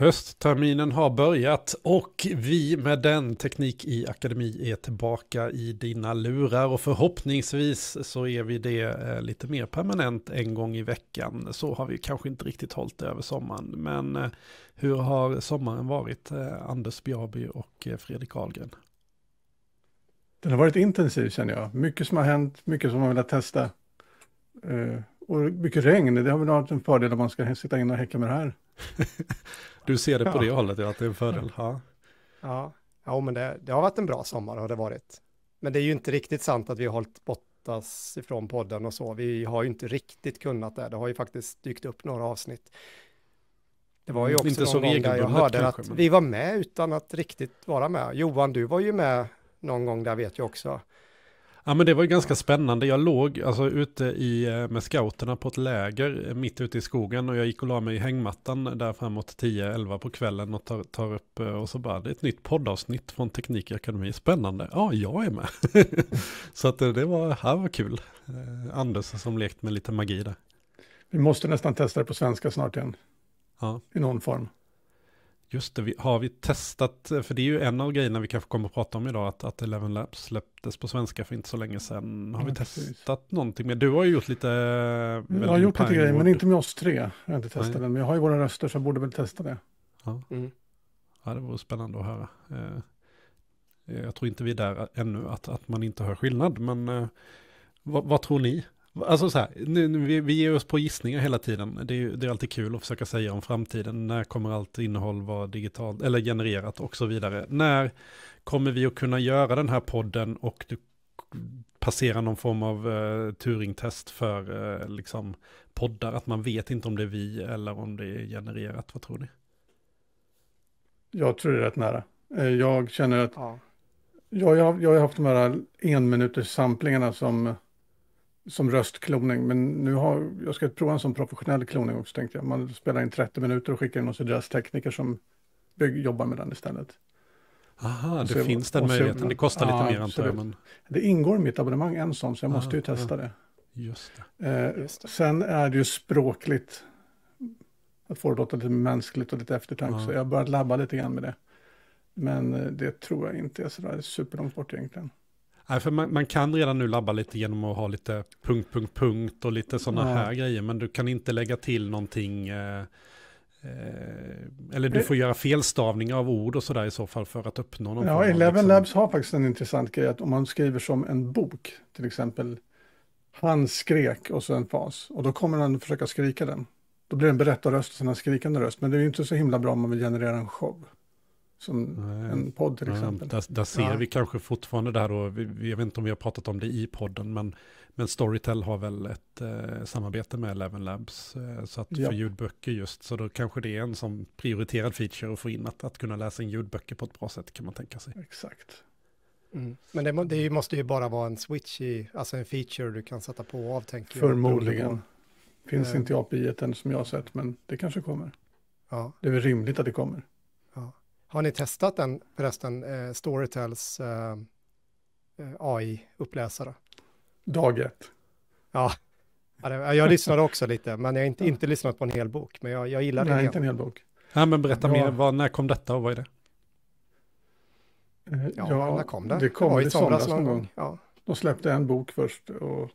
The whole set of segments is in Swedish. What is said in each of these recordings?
Höstterminen har börjat och vi med den Teknik i Akademi är tillbaka i dina lurar och förhoppningsvis så är vi det eh, lite mer permanent en gång i veckan. Så har vi kanske inte riktigt hållit det över sommaren. Men eh, hur har sommaren varit eh, Anders Bjarby och Fredrik Ahlgren? Den har varit intensiv känner jag. Mycket som har hänt, mycket som man velat testa. Och mycket regn, det har väl varit en fördel om man ska sitta in och häcka med det här du ser det på ja. det hållet, att det är en fördel. Ja, ja. ja men det, det, har varit en bra sommar har det varit. Men det är ju inte riktigt sant att vi har hållit Bottas ifrån podden och så. Vi har ju inte riktigt kunnat det. Det har ju faktiskt dykt upp några avsnitt. Det var ju mm, också inte någon så gång där jag hörde kanske, att men... vi var med utan att riktigt vara med. Johan, du var ju med någon gång där vet jag också. Ja men det var ju ganska spännande. Jag låg alltså ute i, eh, med scouterna på ett läger eh, mitt ute i skogen och jag gick och la mig i hängmattan där framåt 10-11 på kvällen och tar, tar, upp eh, och så bara det är ett nytt poddavsnitt från Teknikakademi. Spännande. Ja, jag är med. så att det var, här var kul. Anders som lekt med lite magi där. Vi måste nästan testa det på svenska snart igen. Ja. I någon form. Just det, har vi testat, för det är ju en av grejerna vi kanske kommer att prata om idag, att, att Eleven Labs släpptes på svenska för inte så länge sedan. Har ja, vi precis. testat någonting mer? Du har ju gjort lite... Eh, jag har gjort lite grejer, men inte med oss tre. Jag har inte testat Nej. den, men jag har ju våra röster så jag borde väl testa det. Ja, mm. ja det vore spännande att höra. Eh, jag tror inte vi är där ännu, att, att man inte hör skillnad, men eh, vad, vad tror ni? Alltså så här, nu, nu, vi, vi ger oss på gissningar hela tiden. Det är, det är alltid kul att försöka säga om framtiden. När kommer allt innehåll vara digitalt eller genererat och så vidare. När kommer vi att kunna göra den här podden och du passera någon form av uh, Turing-test för uh, liksom poddar? Att man vet inte om det är vi eller om det är genererat. Vad tror ni? Jag tror det är rätt nära. Eh, jag känner att ja. jag, jag, jag har haft de här enminuters samplingarna som som röstkloning, men nu har jag ska prova en sån professionell kloning också tänkte jag. Man spelar in 30 minuter och skickar in och så deras tekniker som bygg, jobbar med den istället. Aha, det så, finns den möjligheten. Det kostar ja, lite mer antar jag. Men... Det ingår i mitt abonnemang en sån, så jag ah, måste ju ah, testa ah, det. Just det. Eh, just det. Sen är det ju språkligt, att få det låta lite mänskligt och lite eftertanke, ah. så jag har börjat labba lite grann med det. Men eh, det tror jag inte är sådär superlångt bort egentligen. Nej, för man, man, kan redan nu labba lite genom att ha lite punkt, punkt, punkt och lite sådana mm. här grejer. Men du kan inte lägga till någonting. Eh, eh, eller du får göra felstavning av ord och sådär i så fall för att uppnå någon Ja, Eleven liksom. Labs har faktiskt en intressant grej att om man skriver som en bok, till exempel han skrek och så en fas och då kommer han försöka skrika den. Då blir det en berättarröst och sen en skrikande röst, men det är inte så himla bra om man vill generera en show. Som Nej. en podd till exempel. Ja, där, där, ser ja. vi kanske fortfarande där och vi, jag vet inte om vi har pratat om det i podden, men, men Storytel har väl ett eh, samarbete med Eleven Labs, eh, så att ja. för ljudböcker just, så då kanske det är en som prioriterad feature att få in, att, att kunna läsa in ljudböcker på ett bra sätt kan man tänka sig. Exakt. Mm. Men det, det, måste ju bara vara en switch i, alltså en feature du kan sätta på och av tänker Förmodligen. jag. Finns mm. inte i API än som jag har sett, men det kanske kommer. Ja. Det är väl rimligt att det kommer. Har ni testat den förresten, eh, Storytels eh, eh AI-uppläsare? Dag ett. Ja. ja, jag lyssnade också lite, men jag har inte, inte lyssnat på en hel bok, men jag, jag gillar det. Nej, inte en hel bok. Nej, men berätta ja. mer, var, när kom detta och vad är det? Eh, ja, ja när kom det? Det kom det i somras, någon gång. gång. Ja. De släppte en bok först. Och...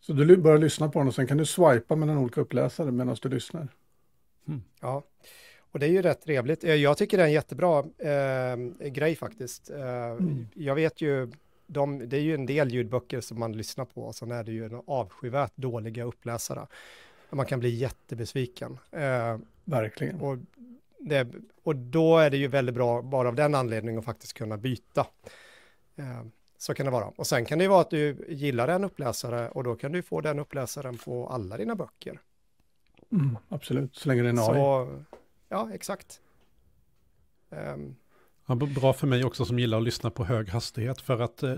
Så du börjar lyssna på den och sen kan du swipa mellan olika uppläsare medan du lyssnar. Mm. Ja. Och det är ju rätt trevligt. Eh, jag tycker det är en jättebra eh, grej faktiskt. Eh, mm. Jag vet ju, de, det är ju en del ljudböcker som man lyssnar på och sen är det ju en avskyvärt dåliga uppläsare. Man kan bli jättebesviken. Eh, Verkligen. Och, det, och då är det ju väldigt bra, bara av den anledningen, att faktiskt kunna byta. Eh, så kan det vara. Och sen kan det ju vara att du gillar en uppläsare och då kan du få den uppläsaren på alla dina böcker. Mm, absolut, så länge det är en AI. Så, Ja, exakt. Um. Ja, bra för mig också som gillar att lyssna på hög hastighet för att eh,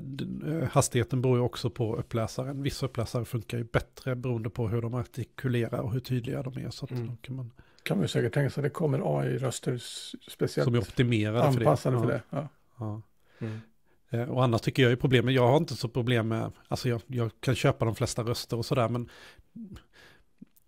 eh, hastigheten beror ju också på uppläsaren. Vissa uppläsare funkar ju bättre beroende på hur de artikulerar och hur tydliga de är. Så mm. kan, man... kan man ju säkert tänka sig att det kommer AI-röster speciellt som är optimerade anpassade för det. För det. Ja. Ja. Mm. Eh, och annars tycker jag ju problemet, jag har inte så problem med, alltså jag, jag kan köpa de flesta röster och sådär, men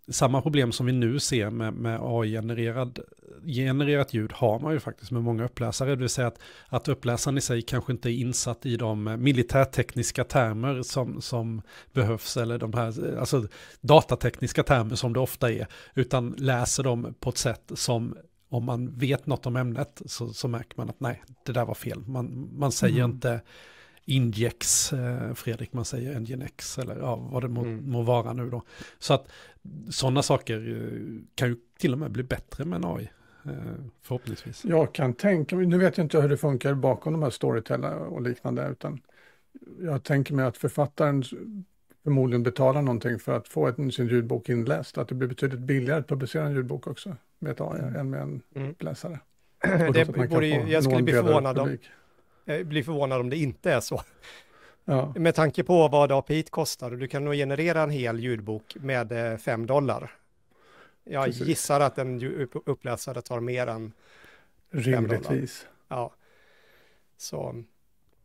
samma problem som vi nu ser med, med AI-genererat ljud har man ju faktiskt med många uppläsare, det vill säga att, att uppläsaren i sig kanske inte är insatt i de militärtekniska termer som, som behövs, eller de här alltså, datatekniska termer som det ofta är, utan läser dem på ett sätt som om man vet något om ämnet så, så märker man att nej, det där var fel. Man, man säger mm. inte Injex, eh, Fredrik, man säger Nginx eller ja, vad det må, mm. må vara nu då. Så att sådana saker eh, kan ju till och med bli bättre med en AI. Eh, förhoppningsvis. Jag kan tänka mig, nu vet jag inte hur det funkar bakom de här storytellerna och liknande, utan jag tänker mig att författaren förmodligen betalar någonting för att få ett, sin ljudbok inläst, att det blir betydligt billigare att publicera en ljudbok också med ett AI mm. än med en mm. läsare. Det, det borde, jag skulle bli förvånad om, jag eh, blir förvånad om det inte är så. Ja. Med tanke på vad API kostar och du kan nog generera en hel ljudbok med 5 eh, dollar. Jag Precis. gissar att en uppläsare tar mer än 5 Rimligtvis. dollar. Ja. Så.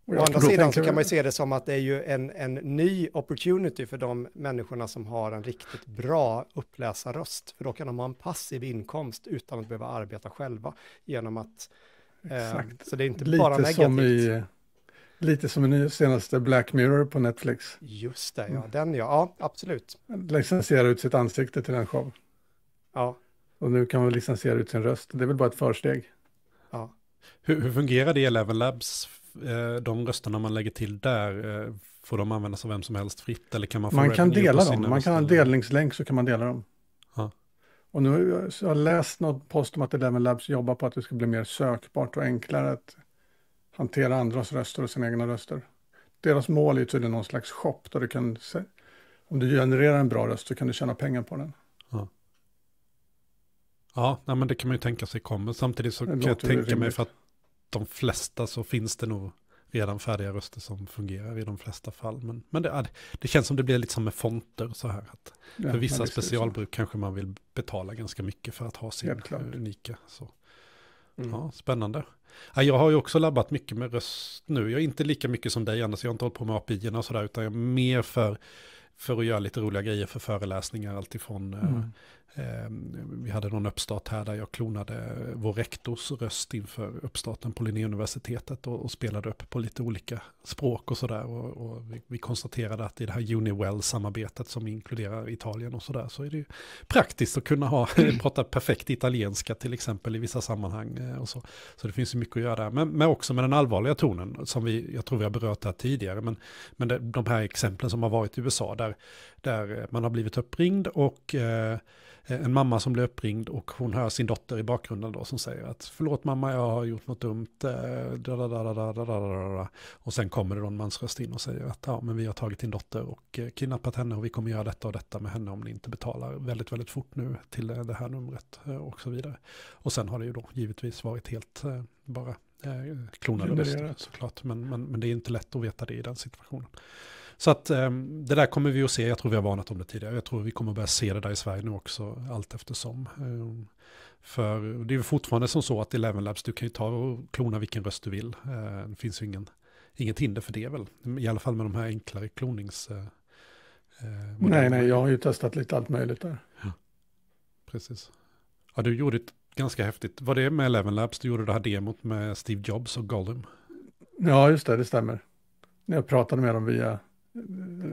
Å andra sidan så kan man ju se det som att det är ju en, en ny opportunity för de människorna som har en riktigt bra uppläsarröst. För då kan de ha en passiv inkomst utan att behöva arbeta själva genom att Exakt. Eh, så det är inte lite bara negativt. Som i, lite som i den senaste Black Mirror på Netflix. Just det, ja. Mm. Den ja, ja absolut. Licensiera ut sitt ansikte till en show. Ja. Och nu kan man licensiera ut sin röst. Det är väl bara ett försteg. Ja. Hur, hur fungerar det i Eleven Labs? Eh, de rösterna man lägger till där, eh, får de användas av vem som helst fritt? Eller kan man man kan dela dem. Man kan ha en delningslänk så kan man dela dem. Och nu har jag läst något post om att Eleven Labs jobbar på att det ska bli mer sökbart och enklare att hantera andras röster och sina egna röster. Deras mål är tydligen någon slags shop där du kan, om du genererar en bra röst så kan du tjäna pengar på den. Ja, ja men det kan man ju tänka sig kommer. Samtidigt så kan jag tänka mig för att de flesta så finns det nog redan färdiga röster som fungerar i de flesta fall. Men, men det, det känns som det blir lite som med fonter så här. Att ja, för vissa specialbruk kanske man vill betala ganska mycket för att ha sin eh, unika. Så. Mm. Ja, spännande. Ja, jag har ju också labbat mycket med röst nu. Jag är inte lika mycket som dig Anders, jag har inte hållit på med API-erna och sådär, utan jag är mer för för att göra lite roliga grejer för föreläsningar, alltifrån eh, mm. Ehm, vi hade någon uppstart här där jag klonade vår rektors röst inför uppstarten på Linnéuniversitetet och, och spelade upp på lite olika språk och sådär. Och, och vi, vi, konstaterade att i det här Uniwell-samarbetet som inkluderar Italien och sådär så är det ju praktiskt att kunna ha, prata perfekt italienska till exempel i vissa sammanhang. Eh, och så. så det finns ju mycket att göra där. Men, men också med den allvarliga tonen som vi, jag tror vi har berört här tidigare. Men, men det, de här exemplen som har varit i USA där, där eh, man har blivit uppringd och eh, en mamma som blir uppringd och hon hör sin dotter i bakgrunden då som säger att förlåt mamma jag har gjort något dumt. och sen kommer det någon mansröst in och säger att ja men vi har tagit din dotter och eh, kidnappat henne och vi kommer göra detta och detta med henne om ni inte betalar väldigt väldigt fort nu till det här numret och så vidare. Och sen har det ju då givetvis varit helt bara klonade röster såklart. Men, men, men det är inte lätt att veta det i den situationen. Så att um, det där kommer vi att se, jag tror vi har varnat om det tidigare, jag tror vi kommer att börja se det där i Sverige nu också allt eftersom. Um, för det är ju fortfarande som så att i Eleven Labs, du kan ju ta och klona vilken röst du vill. Uh, det finns ju ingen, inget hinder för det väl, i alla fall med de här enklare klonings... Uh, nej, nej, jag har ju testat lite allt möjligt där. Ja. Precis. Ja, du gjorde ett ganska häftigt, var det med Eleven Labs, du gjorde det här demot med Steve Jobs och Gollum? Ja, just det, det stämmer. När Jag pratade med dem via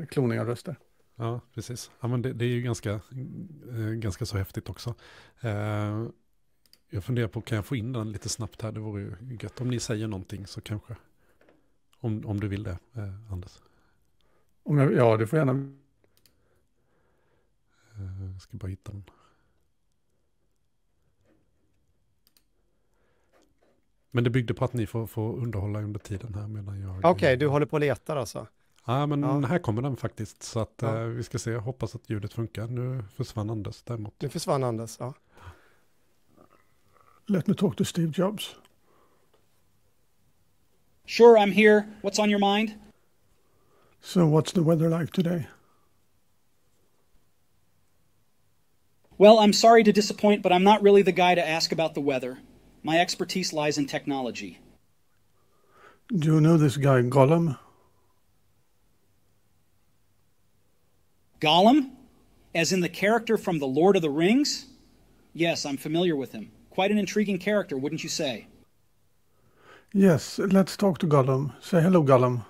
kloning av röster. Ja, precis. Ja, men det, det är ju ganska, eh, ganska så häftigt också. Eh, jag funderar på, kan jag få in den lite snabbt här? Det vore ju gött om ni säger någonting så kanske. Om, om du vill det, eh, Anders. Om jag, ja, du får gärna. jag ska bara hitta den. Men det byggde på att ni får, får underhålla under tiden här medan jag... Okej, okay, du håller på att leta alltså? Ja, men ja. här kommer den faktiskt. Så att ja. eh, vi ska se, hoppas att ljudet funkar. Nu försvann Anders däremot. Nu försvann Anders, ja. Let me talk to Steve Jobs. Sure, I'm here. What's on your mind? So what's the weather like today? Well, I'm sorry to disappoint, but I'm not really the guy to ask about the weather. My expertise lies in technology. Do you know this guy, Gollum? Gollum, as in the character from The Lord of the Rings? Yes, I'm familiar with him. Quite an intriguing character, wouldn't you say? Yes, let's talk to Gollum. Say hello, Gollum.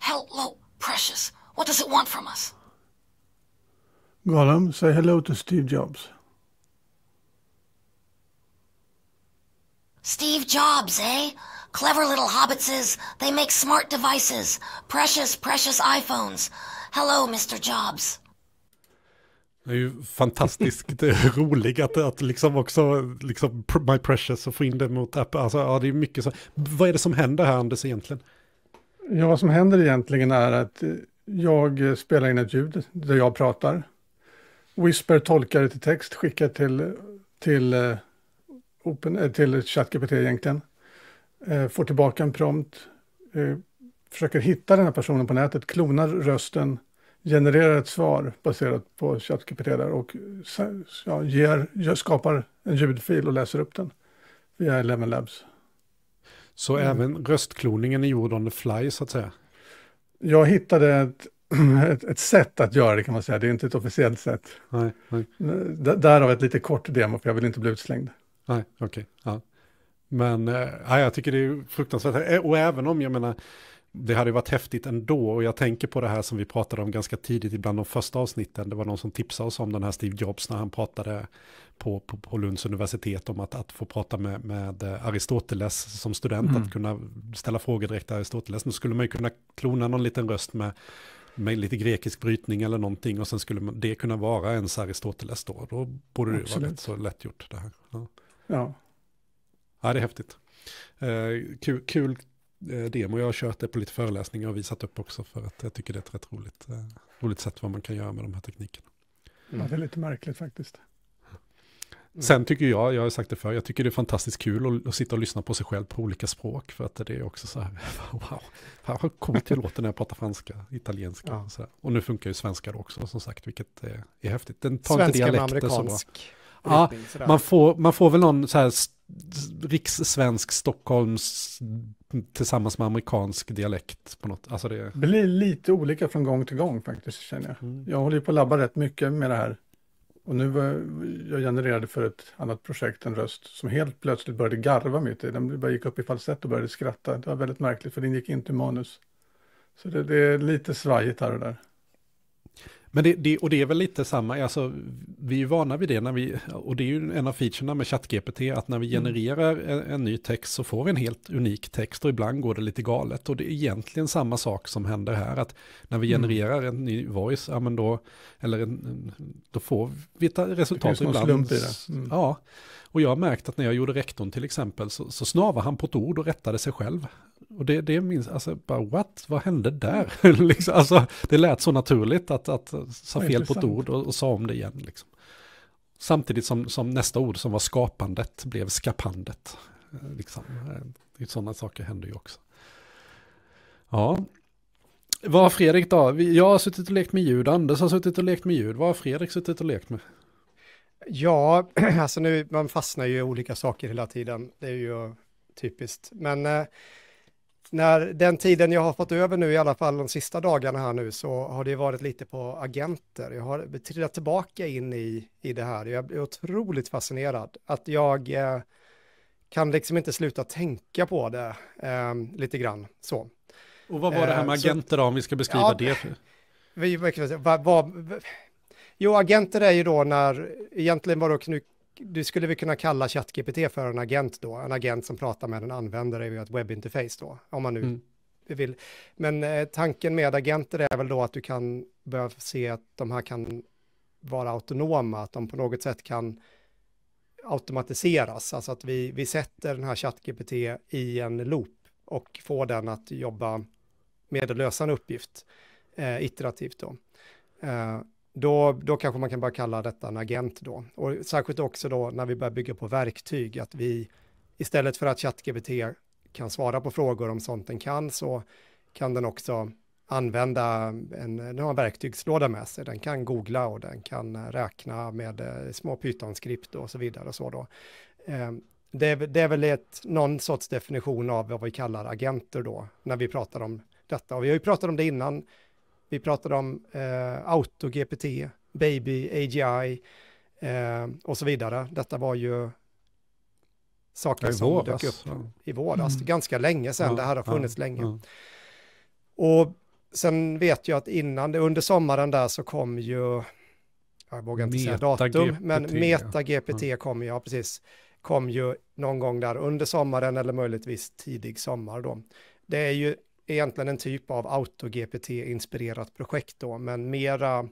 Hello, precious. What does it want from us? Gollum, say hello to Steve Jobs. Steve Jobs, eh? Clever little hobbitses, they make smart devices. Precious, precious iPhones. Hello, Mr. Jobs. Det är ju fantastiskt roligt att, att liksom också, liksom, My Precious och få in det mot Apple. Alltså, ja, det är mycket så. Vad är det som händer här, Anders, egentligen? Ja, vad som händer egentligen är att jag spelar in ett ljud där jag pratar. Whisper tolkar det till text, skickar till, till, eh, open, eh, till ChatGPT egentligen. Eh, får tillbaka en prompt, eh, försöker hitta den här personen på nätet, klonar rösten, genererar ett svar baserat på ChatGPT och ja, ger, skapar en ljudfil och läser upp den via Eleven Labs. Så mm. även röstkloningen är gjord on the fly så att säga? Jag hittade ett, ett, ett, sätt att göra det kan man säga, det är inte ett officiellt sätt. Nej, nej. Därav ett lite kort demo för jag vill inte bli utslängd. Nej, okej. Okay. Ja. Men äh, jag tycker det är fruktansvärt. Eh, och även om, jag menar, det hade varit häftigt ändå. Och jag tänker på det här som vi pratade om ganska tidigt, ibland de första avsnitten. Det var någon som tipsade oss om den här Steve Jobs när han pratade på, på, på Lunds universitet om att, att få prata med, med eh, Aristoteles som student, mm. att kunna ställa frågor direkt till Aristoteles. Nu skulle man ju kunna klona någon liten röst med med lite grekisk brytning eller någonting och sen skulle det kunna vara ens Aristoteles då. Då borde det Absolut. vara rätt så lätt gjort det här. ja. ja. Ja, det är häftigt. Eh, kul, kul eh, demo. Jag har kört det på lite föreläsningar och visat upp också för att jag tycker det är ett rätt roligt, eh, roligt sätt vad man kan göra med de här teknikerna. Mm. Ja, det är lite märkligt faktiskt. Mm. Sen tycker jag, jag har sagt det förr, jag tycker det är fantastiskt kul att, att, sitta och lyssna på sig själv på olika språk. För att det är också så här, wow, fan vad coolt det låter när jag pratar franska, italienska. Ja. Och, så och nu funkar ju svenska då också, som sagt, vilket är, är häftigt. Den tar svenska inte dialekter så bra. Ja, man får, man får väl någon så här rikssvensk Stockholms tillsammans med amerikansk dialekt på något. Alltså det... det blir lite olika från gång till gång faktiskt känner jag. Mm. Jag håller ju på att labba rätt mycket med det här. Och nu var jag genererade för ett annat projekt en röst som helt plötsligt började garva mitt i. Den bara gick upp i falsett och började skratta. Det var väldigt märkligt för den gick inte manus. Så det, det är lite svajigt här och där. Men det, det, och det är väl lite samma, alltså, vi är vana vid det när vi, och det är ju en av featurerna med ChatGPT, att när vi mm. genererar en, en, ny text så får vi en helt unik text och ibland går det lite galet. Och det är egentligen samma sak som händer här, att när vi mm. genererar en ny voice, ja men då, eller en, då får vi ett resultat det ibland. Slump i det. Mm. Ja, och jag har märkt att när jag gjorde rektorn till exempel så, så snavade han på ett ord och rättade sig själv. Och det, det minns, alltså bara what, vad hände där? Mm. liksom, alltså, det lät så naturligt att, att sa fel på ett ord och, och, sa om det igen. Liksom. Samtidigt som, som, nästa ord som var skapandet blev skapandet. Eh, liksom. Eh, Sådana saker händer ju också. Ja. Vad har Fredrik då? Jag har suttit och lekt med ljud, Anders har suttit och lekt med ljud. Vad har Fredrik suttit och lekt med? Ja, alltså nu, man fastnar ju i olika saker hela tiden. Det är ju typiskt. Men eh, när den tiden jag har fått över nu, i alla fall de sista dagarna här nu, så har det varit lite på agenter. Jag har trillat tillbaka in i, i det här. Jag blir otroligt fascinerad. Att jag eh, kan liksom inte sluta tänka på det eh, lite grann så. Och vad var det här med eh, agenter då, om vi ska beskriva ja, det? Vi, vad, vad, jo, agenter är ju då när, egentligen var det du skulle vi kunna kalla ChatGPT för en agent då, en agent som pratar med en användare via ett webbinterface då, om man nu mm. vill. Men eh, tanken med agenter är väl då att du kan börja se att de här kan vara autonoma, att de på något sätt kan automatiseras, alltså att vi, vi sätter den här ChatGPT i en loop och får den att jobba med att lösa en uppgift eh, iterativt då. Eh, då, då kanske man kan börja kalla detta en agent då. Och särskilt också då när vi börjar bygga på verktyg, att vi istället för att ChatGPT kan svara på frågor om sånt den kan, så kan den också använda en, den har en verktygslåda med sig. Den kan googla och den kan räkna med eh, små Python-skript och så vidare och så då. Ehm, det är, det är väl ett, någon sorts definition av vad vi kallar agenter då, när vi pratar om detta. Och vi har ju pratat om det innan, vi pratade om eh, AutoGPT, Baby AGI eh, och så vidare. Detta var ju saker ja, som våras. dök upp i våras, mm. ganska länge sedan, ja, det här har funnits ja, länge. Och sen vet jag att innan, under sommaren där så kom ju, jag vågar inte säga datum, GPT. men MetaGPT ja. kom ju, ja precis, kom ju någon gång där under sommaren eller möjligtvis tidig sommar då. Det är ju egentligen en typ av AutoGPT-inspirerat projekt då, men mera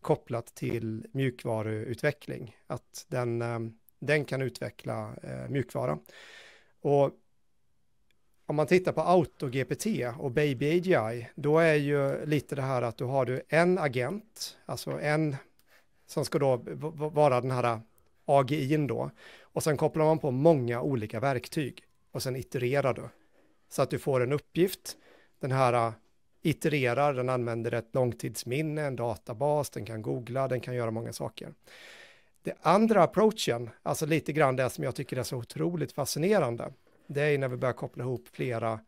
kopplat till mjukvaruutveckling, att den, eh, den kan utveckla eh, mjukvara. Och om man tittar på AutoGPT och Baby AGI, då är ju lite det här att du har du en agent, alltså en som ska då vara den här AGIn då, och sen kopplar man på många olika verktyg och sen itererar du så att du får en uppgift den här äh, itererar, den använder ett långtidsminne, en databas, den kan googla, den kan göra många saker. Det andra approachen, alltså lite grann det som jag tycker är så otroligt fascinerande, det är när vi börjar koppla ihop flera,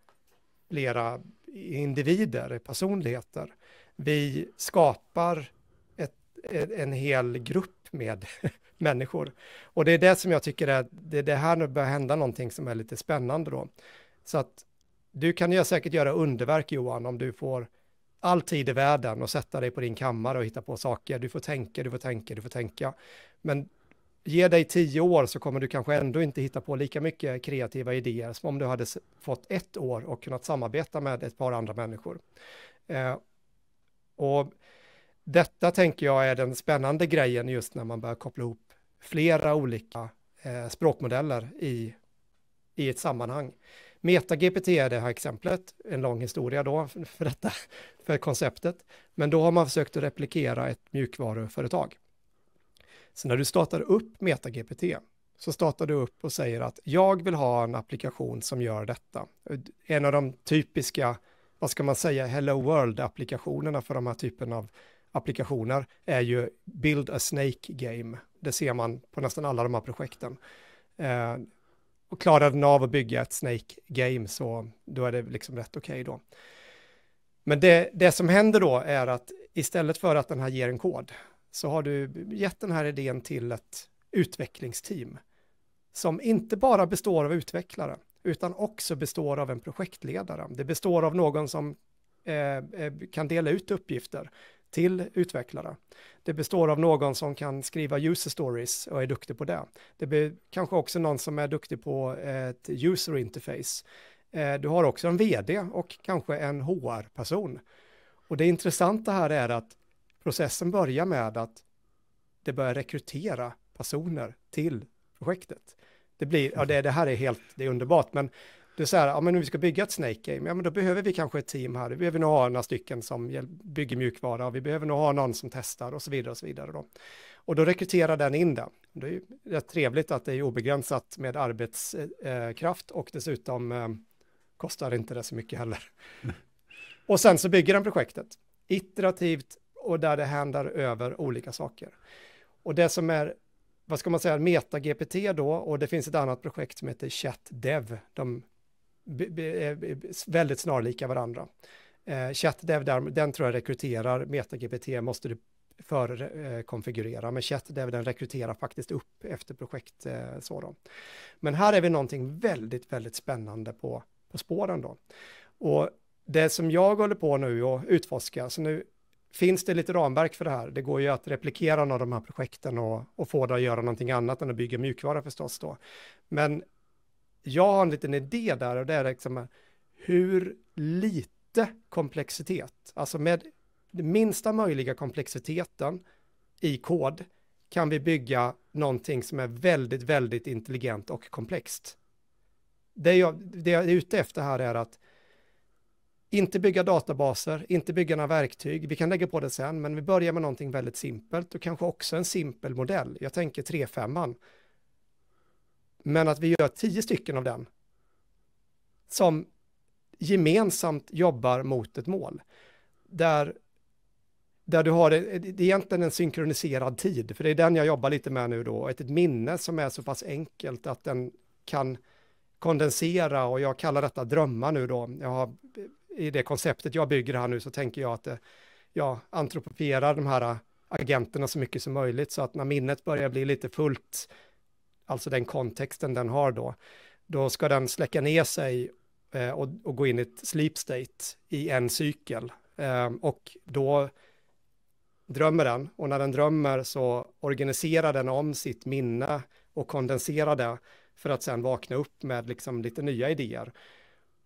flera individer, personligheter. Vi skapar ett, en hel grupp med människor. Och det är det som jag tycker är, det är det här nu börjar hända någonting som är lite spännande då. Så att du kan ju säkert göra underverk Johan om du får all tid i världen och sätta dig på din kammare och hitta på saker. Du får tänka, du får tänka, du får tänka. Men ge dig tio år så kommer du kanske ändå inte hitta på lika mycket kreativa idéer som om du hade fått ett år och kunnat samarbeta med ett par andra människor. Eh, och detta tänker jag är den spännande grejen just när man börjar koppla ihop flera olika eh, språkmodeller i, i ett sammanhang. MetaGPT är det här exemplet, en lång historia då för detta, för konceptet. Men då har man försökt att replikera ett mjukvaruföretag. Så när du startar upp MetaGPT så startar du upp och säger att jag vill ha en applikation som gör detta. En av de typiska, vad ska man säga, Hello World-applikationerna för de här typen av applikationer är ju Build a Snake Game. Det ser man på nästan alla de här projekten. Eh, och klarar den av att bygga ett Snake-game så då är det liksom rätt okej okay då. Men det, det som händer då är att istället för att den här ger en kod så har du gett den här idén till ett utvecklingsteam som inte bara består av utvecklare utan också består av en projektledare. Det består av någon som eh, eh kan dela ut uppgifter till utvecklare. Det består av någon som kan skriva user stories och är duktig på det. Det blir kanske också någon som är duktig på eh, ett user interface. Eh, du har också en vd och kanske en HR-person. Och det intressanta här är att processen börjar med att det börjar rekrytera personer till projektet. Det blir, ja det, det här är helt, det är underbart, men det är så här, ja men om vi ska bygga ett Snake Game, ja men då behöver vi kanske ett team här, vi behöver nog ha några stycken som bygger mjukvara, vi behöver nog ha någon som testar och så vidare och så vidare då. Och då rekryterar den in det. Det är ju rätt trevligt att det är obegränsat med arbetskraft eh, eh, och dessutom eh, kostar inte det så mycket heller. och sen så bygger den projektet iterativt och där det händer över olika saker. Och det som är vad ska man säga, MetaGPT då, och det finns ett annat projekt som heter ChatDev. De Eh, väldigt snarlika varandra. Eh, ChatDev, där, den tror jag rekryterar, MetaGPT måste du förkonfigurera, eh, men ChatDev den rekryterar faktiskt upp efter projekt. Eh, så Men här är vi någonting väldigt, väldigt spännande på, på spåren då. Och det som jag håller på nu och utforska, så nu finns det lite ramverk för det här. Det går ju att replikera några av de här projekten och, och få det att göra någonting annat än att bygga mjukvara förstås då. Men jag har en liten idé där och det är liksom eh, hur lite komplexitet, alltså med den minsta möjliga komplexiteten i kod kan vi bygga någonting som är väldigt, väldigt intelligent och komplext. Det jag, det jag är ute efter här är att inte bygga databaser, inte bygga några verktyg. Vi kan lägga på det sen, men vi börjar med någonting väldigt simpelt och kanske också en simpel modell. Jag tänker 3 3.5. Men att vi gör tio stycken av den som gemensamt jobbar mot ett mål. Där, där du har, det, det är egentligen en synkroniserad tid, för det är den jag jobbar lite med nu då, ett, ett minne som är så pass enkelt att den kan kondensera och jag kallar detta drömmar nu då. Jag har, I det konceptet jag bygger här nu så tänker jag att jag antropopierar de här agenterna så mycket som möjligt så att när minnet börjar bli lite fullt alltså den kontexten den har då, då ska den släcka ner sig eh, och, och, gå in i ett sleep state i en cykel. Eh, och då drömmer den och när den drömmer så organiserar den om sitt minne och kondenserar det för att sen vakna upp med liksom lite nya idéer.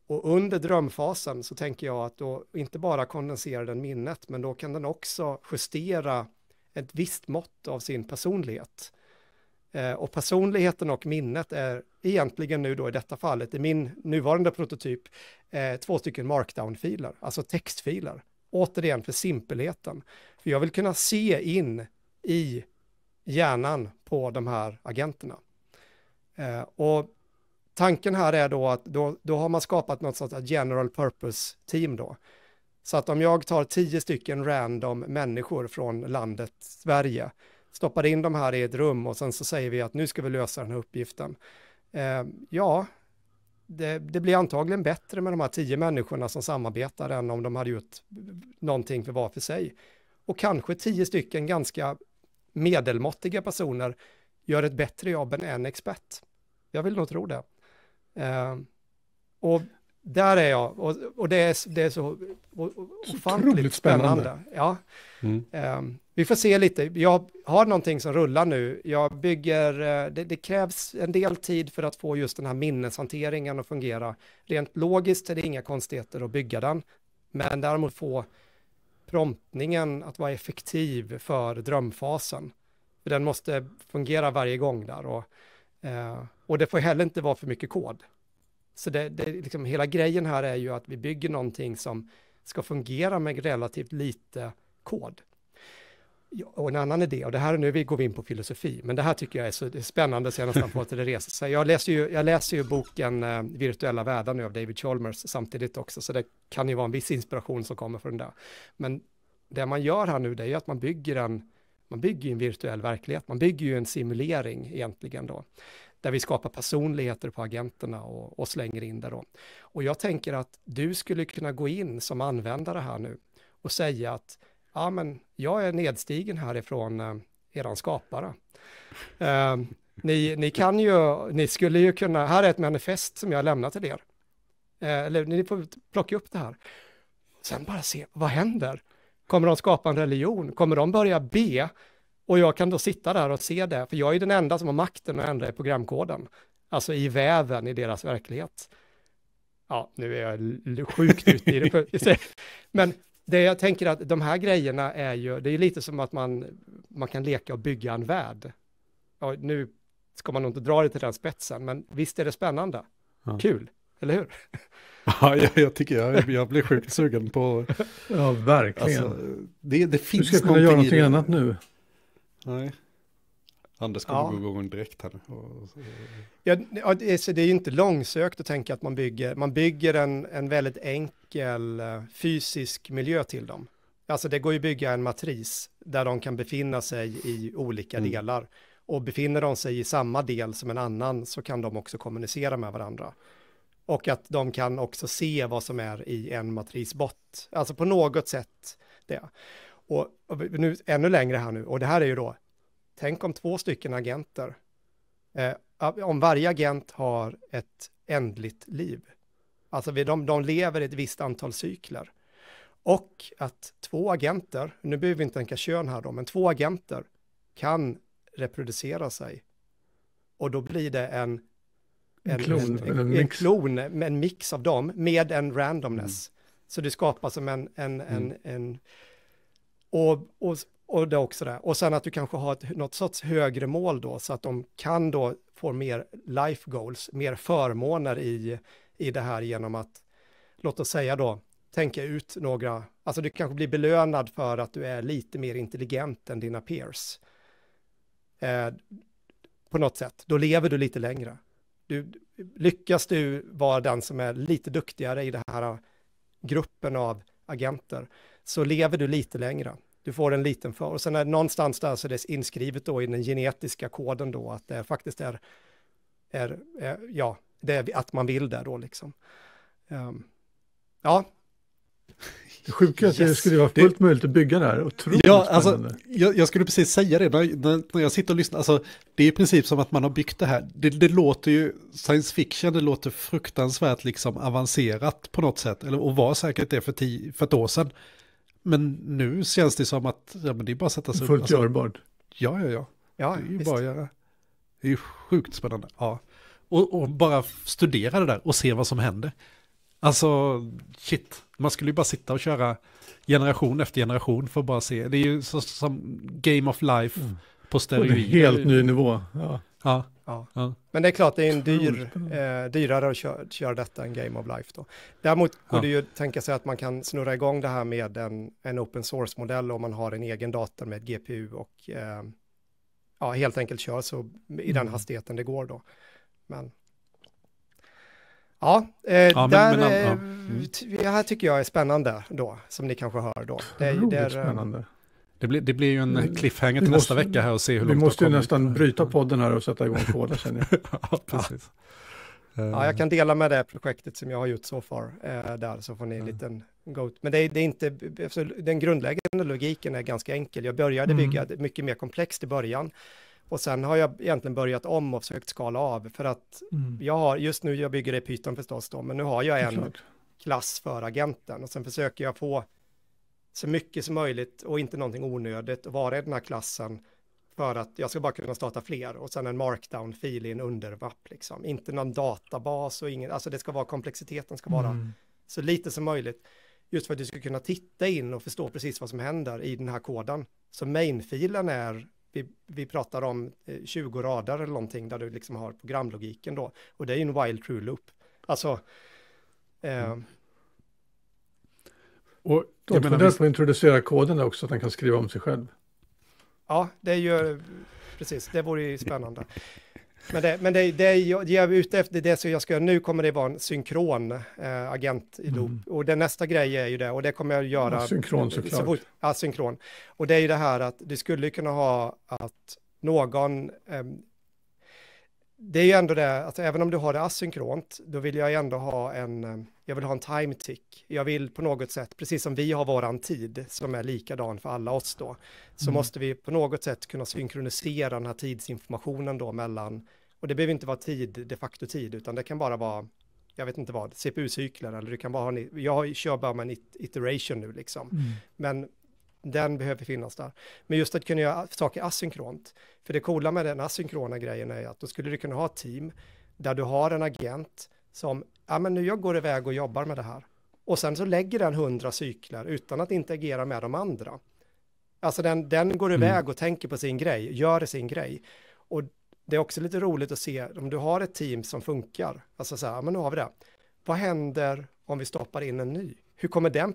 Och under drömfasen så tänker jag att då inte bara kondenserar den minnet, men då kan den också justera ett visst mått av sin personlighet. Eh, och personligheten och minnet är egentligen nu då i detta fallet, i min nuvarande prototyp, eh, två stycken markdown-filer, alltså textfiler. Återigen för simpelheten. För jag vill kunna se in i hjärnan på de här agenterna. Eh, och tanken här är då att då, då har man skapat något sorts general purpose team då. Så att om jag tar tio stycken random människor från landet Sverige stoppar in de här i ett rum och sen så säger vi att nu ska vi lösa den här uppgiften. Eh, ja, det, det, blir antagligen bättre med de här tio människorna som samarbetar än om de hade gjort någonting för var för sig. Och kanske tio stycken ganska medelmåttiga personer gör ett bättre jobb än en expert. Jag vill nog tro det. Eh, och där är jag, och, och det, är, det är så ofantligt spännande. spännande. Ja. Mm. Um, vi får se lite. Jag har någonting som rullar nu. Jag bygger, eh, det, det, krävs en del tid för att få just den här minneshanteringen att fungera. Rent logiskt är det inga konstigheter att bygga den, men däremot få promptningen att vara effektiv för drömfasen. den måste fungera varje gång där och, eh, och det får heller inte vara för mycket kod. Så det, det, liksom, hela grejen här är ju att vi bygger någonting som ska fungera med relativt lite kod och en annan idé, och det här är nu vi går in på filosofi, men det här tycker jag är så är spännande så jag nästan på att det reser sig. Jag läser ju, jag läser ju boken eh, Virtuella världar nu av David Chalmers samtidigt också, så det kan ju vara en viss inspiration som kommer från det. Men det man gör här nu, det är ju att man bygger en, man bygger en virtuell verklighet, man bygger ju en simulering egentligen då, där vi skapar personligheter på agenterna och, och slänger in det då. Och jag tänker att du skulle kunna gå in som användare här nu och säga att ja men jag är nedstigen härifrån eh, eran skapare. Eh, ni, ni kan ju, ni skulle ju kunna, här är ett manifest som jag lämnar till er. Eh, eller ni får plocka upp det här. Sen bara se, vad händer? Kommer de skapa en religion? Kommer de börja be? Och jag kan då sitta där och se det, för jag är den enda som har makten att ändra i programkoden. Alltså i väven i deras verklighet. Ja, nu är jag sjukt ute i det. Men det jag tänker att de här grejerna är ju, det är lite som att man, man kan leka och bygga en värld. Ja, nu ska man nog inte dra det till den spetsen, men visst är det spännande? Ja. Kul, eller hur? Ja, jag, jag tycker jag, jag blir sjukt sugen på... Ja, verkligen. Alltså, det, det finns du ska kunna göra någonting annat nu. Nej. Anders kommer ja. gå igång direkt här Ja, det är ju inte långsökt att tänka att man bygger, man bygger en, en väldigt enkel eh, fysisk miljö till dem. Alltså det går ju att bygga en matris där de kan befinna sig i olika mm. delar. Och befinner de sig i samma del som en annan så kan de också kommunicera med varandra. Och att de kan också se vad som är i en matrisbott. Alltså på något sätt det. Och, och nu, ännu längre här nu, och det här är ju då Tänk om två stycken agenter, eh, om varje agent har ett ändligt liv. Alltså de, de lever ett visst antal cykler. Och att två agenter, nu behöver vi inte tänka kön här då, men två agenter kan reproducera sig. Och då blir det en, en, klon, en, en, en, en klon, en mix av dem med en randomness. Mm. Så det skapas som en, en, mm. en, en och, och och det också det. Och sen att du kanske har ett, något sorts högre mål då, så att de kan då få mer life goals, mer förmåner i, i det här genom att, låt oss säga då, tänka ut några, alltså du kanske blir belönad för att du är lite mer intelligent än dina peers. Eh, på något sätt, då lever du lite längre. Du, lyckas du vara den som är lite duktigare i den här eh, gruppen av agenter så lever du lite längre du får en liten för. Och sen är det någonstans där så är det inskrivet då i den genetiska koden då att det faktiskt är, är, är ja, det är att man vill det då liksom. Um, ja. Det sjuka är att yes. det skulle vara fullt möjligt att bygga det här. Otroligt ja, alltså, spännande. alltså, jag, jag, skulle precis säga det, när, när jag sitter och lyssnar, alltså, det är i princip som att man har byggt det här. Det, det låter ju science fiction, det låter fruktansvärt liksom avancerat på något sätt, eller, och var säkert det för, tio, för ett år sedan. Men nu känns det som att ja, men det är bara att sätta sig upp. Fullt alltså, görbart. Ja, ja, ja. ja det är ju bara Det är ju sjukt spännande. Ja. Och, och, bara studera det där och se vad som händer. Alltså, shit. Man skulle ju bara sitta och köra generation efter generation för att bara se. Det är ju så, som Game of Life mm. på steroider. På en helt ny nivå. Ja. ja. Ja. ja. Men det är klart, det är en dyr, eh, dyrare att köra, köra detta än Game of Life då. Däremot går ja. det ju att tänka sig att man kan snurra igång det här med en, en open source-modell om man har en egen dator med GPU och eh, ja, helt enkelt kör så i mm. den hastigheten det går då. Men ja, eh, ja där, men, ja. Eh, mm. här tycker jag är spännande då, som ni kanske hör då. Det, det är, eh, spännande. Det blir, det blir ju en mm. cliffhanger till måste, nästa vecka här och se hur långt Vi måste ju nästan bryta podden här och sätta igång koden känner jag. ja, precis. Ja. ja. Eh. jag kan dela med det projektet som jag har gjort så so far eh, där, så får ni en mm. liten goat. Men det, det är inte, alltså, den grundläggande logiken är ganska enkel. Jag började mm. bygga mycket mer komplext i början. Och sen har jag egentligen börjat om och försökt skala av för att mm. jag har, just nu jag bygger det i Python förstås då, men nu har jag en klass för agenten och sen försöker jag få så mycket som möjligt och inte någonting onödigt och vara i den här klassen för att jag ska bara kunna starta fler och sen en markdown-fil i en undervapp liksom. Inte någon databas och ingen, alltså det ska vara komplexiteten ska vara mm. så lite som möjligt. Just för att du ska kunna titta in och förstå precis vad som händer i den här koden. Så main-filen är, vi, vi pratar om 20 eh, rader eller någonting där du liksom har programlogiken då. Och det är ju en wild true loop. Alltså, eh, mm. Och jag de funderar på att introducera koden också, att den kan skriva om sig själv. Ja, det gör, precis, det vore ju spännande. Men det, men det, det jag, det jag är ute efter, det som jag ska göra nu kommer det vara en synkron äh, agent i loop. Mm. Och den nästa grej är ju det, och det kommer jag göra. Ja, synkron såklart. Så ja, synkron. Och det är ju det här att du skulle kunna ha att någon, ähm, det är ju ändå det, att alltså, även om du har det asynkront, då vill jag ändå ha en, eh, jag vill ha en time tick. Jag vill på något sätt, precis som vi har våran tid, som är likadan för alla oss då, så mm. måste vi på något sätt kunna synkronisera den här tidsinformationen då mellan, och det behöver inte vara tid, de facto tid, utan det kan bara vara, jag vet inte vad, CPU-cykler, eller du kan bara ha, en, jag kör bara med en iteration nu liksom, mm. men den behöver finnas där. Men just att kunna göra saker asynkront. För det coola med den asynkrona grejen är att då skulle du kunna ha ett team där du har en agent som, ja men nu jag går iväg och jobbar med det här. Och sen så lägger den hundra cykler utan att interagera med de andra. Alltså den, den går mm. iväg mm. och tänker på sin grej, gör sin grej. Och det är också lite roligt att se om du har ett team som funkar, alltså så här, men nu har vi det. Vad händer om vi stoppar in en ny? Hur kommer den,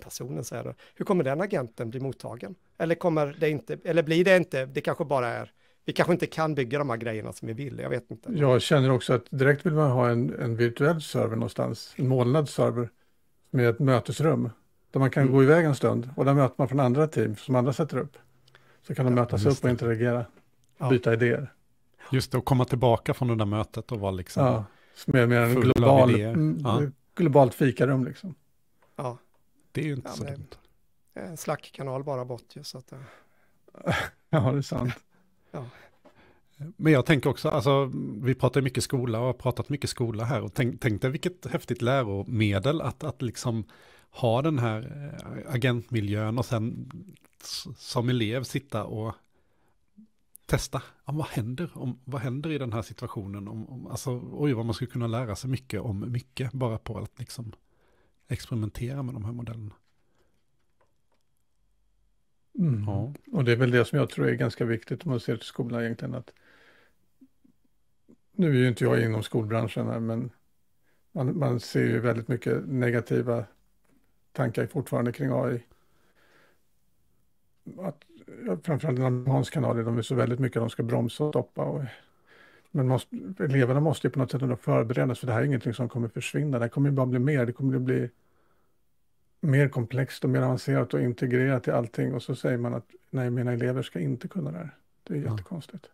personen säger då, hur kommer den agenten bli mottagen? Eller kommer det inte, eller blir det inte, det kanske bara är, vi kanske inte kan bygga de här grejerna som vi vill, jag vet inte. Jag känner också att direkt vill man ha en, en virtuell server någonstans, en molnad server med ett mötesrum där man kan mm. gå iväg en stund och där möter man från andra team som andra sätter upp. Så kan de ja, mötas upp och interagera, ja. byta idéer. Just det, och komma tillbaka från det där mötet och vara liksom... Ja, mer, mer en global, mm, globalt fikarum liksom. Ja. Det är ju inte ja, så dumt. En slackkanal bara bort ju så att... ja, det är sant. ja. Men jag tänker också, alltså, vi pratar mycket skola och har pratat mycket skola här och tänk, tänk dig vilket häftigt läromedel att, att liksom ha den här eh, agentmiljön och sen som elev sitta och testa, ja, vad, händer om, vad händer i den här situationen? Om, om, alltså, oj, vad man skulle kunna lära sig mycket om mycket bara på att liksom experimentera med de här modellerna. Mm. Ja. Och det är väl det som jag tror är ganska viktigt om man ser till skolan egentligen. Att nu är ju inte jag inom skolbranschen här, men man, man ser ju väldigt mycket negativa tankar fortfarande kring AI. Att, framförallt den amerikanska kanalen, de är så väldigt mycket de ska bromsa och stoppa. Och men måste, eleverna måste ju på något sätt ändå förberedas, för det här är ingenting som kommer försvinna. Det kommer ju bara bli mer, det kommer ju bli mer komplext och mer avancerat och integrerat i allting. Och så säger man att nej, mina elever ska inte kunna det här. Det är ja. jättekonstigt.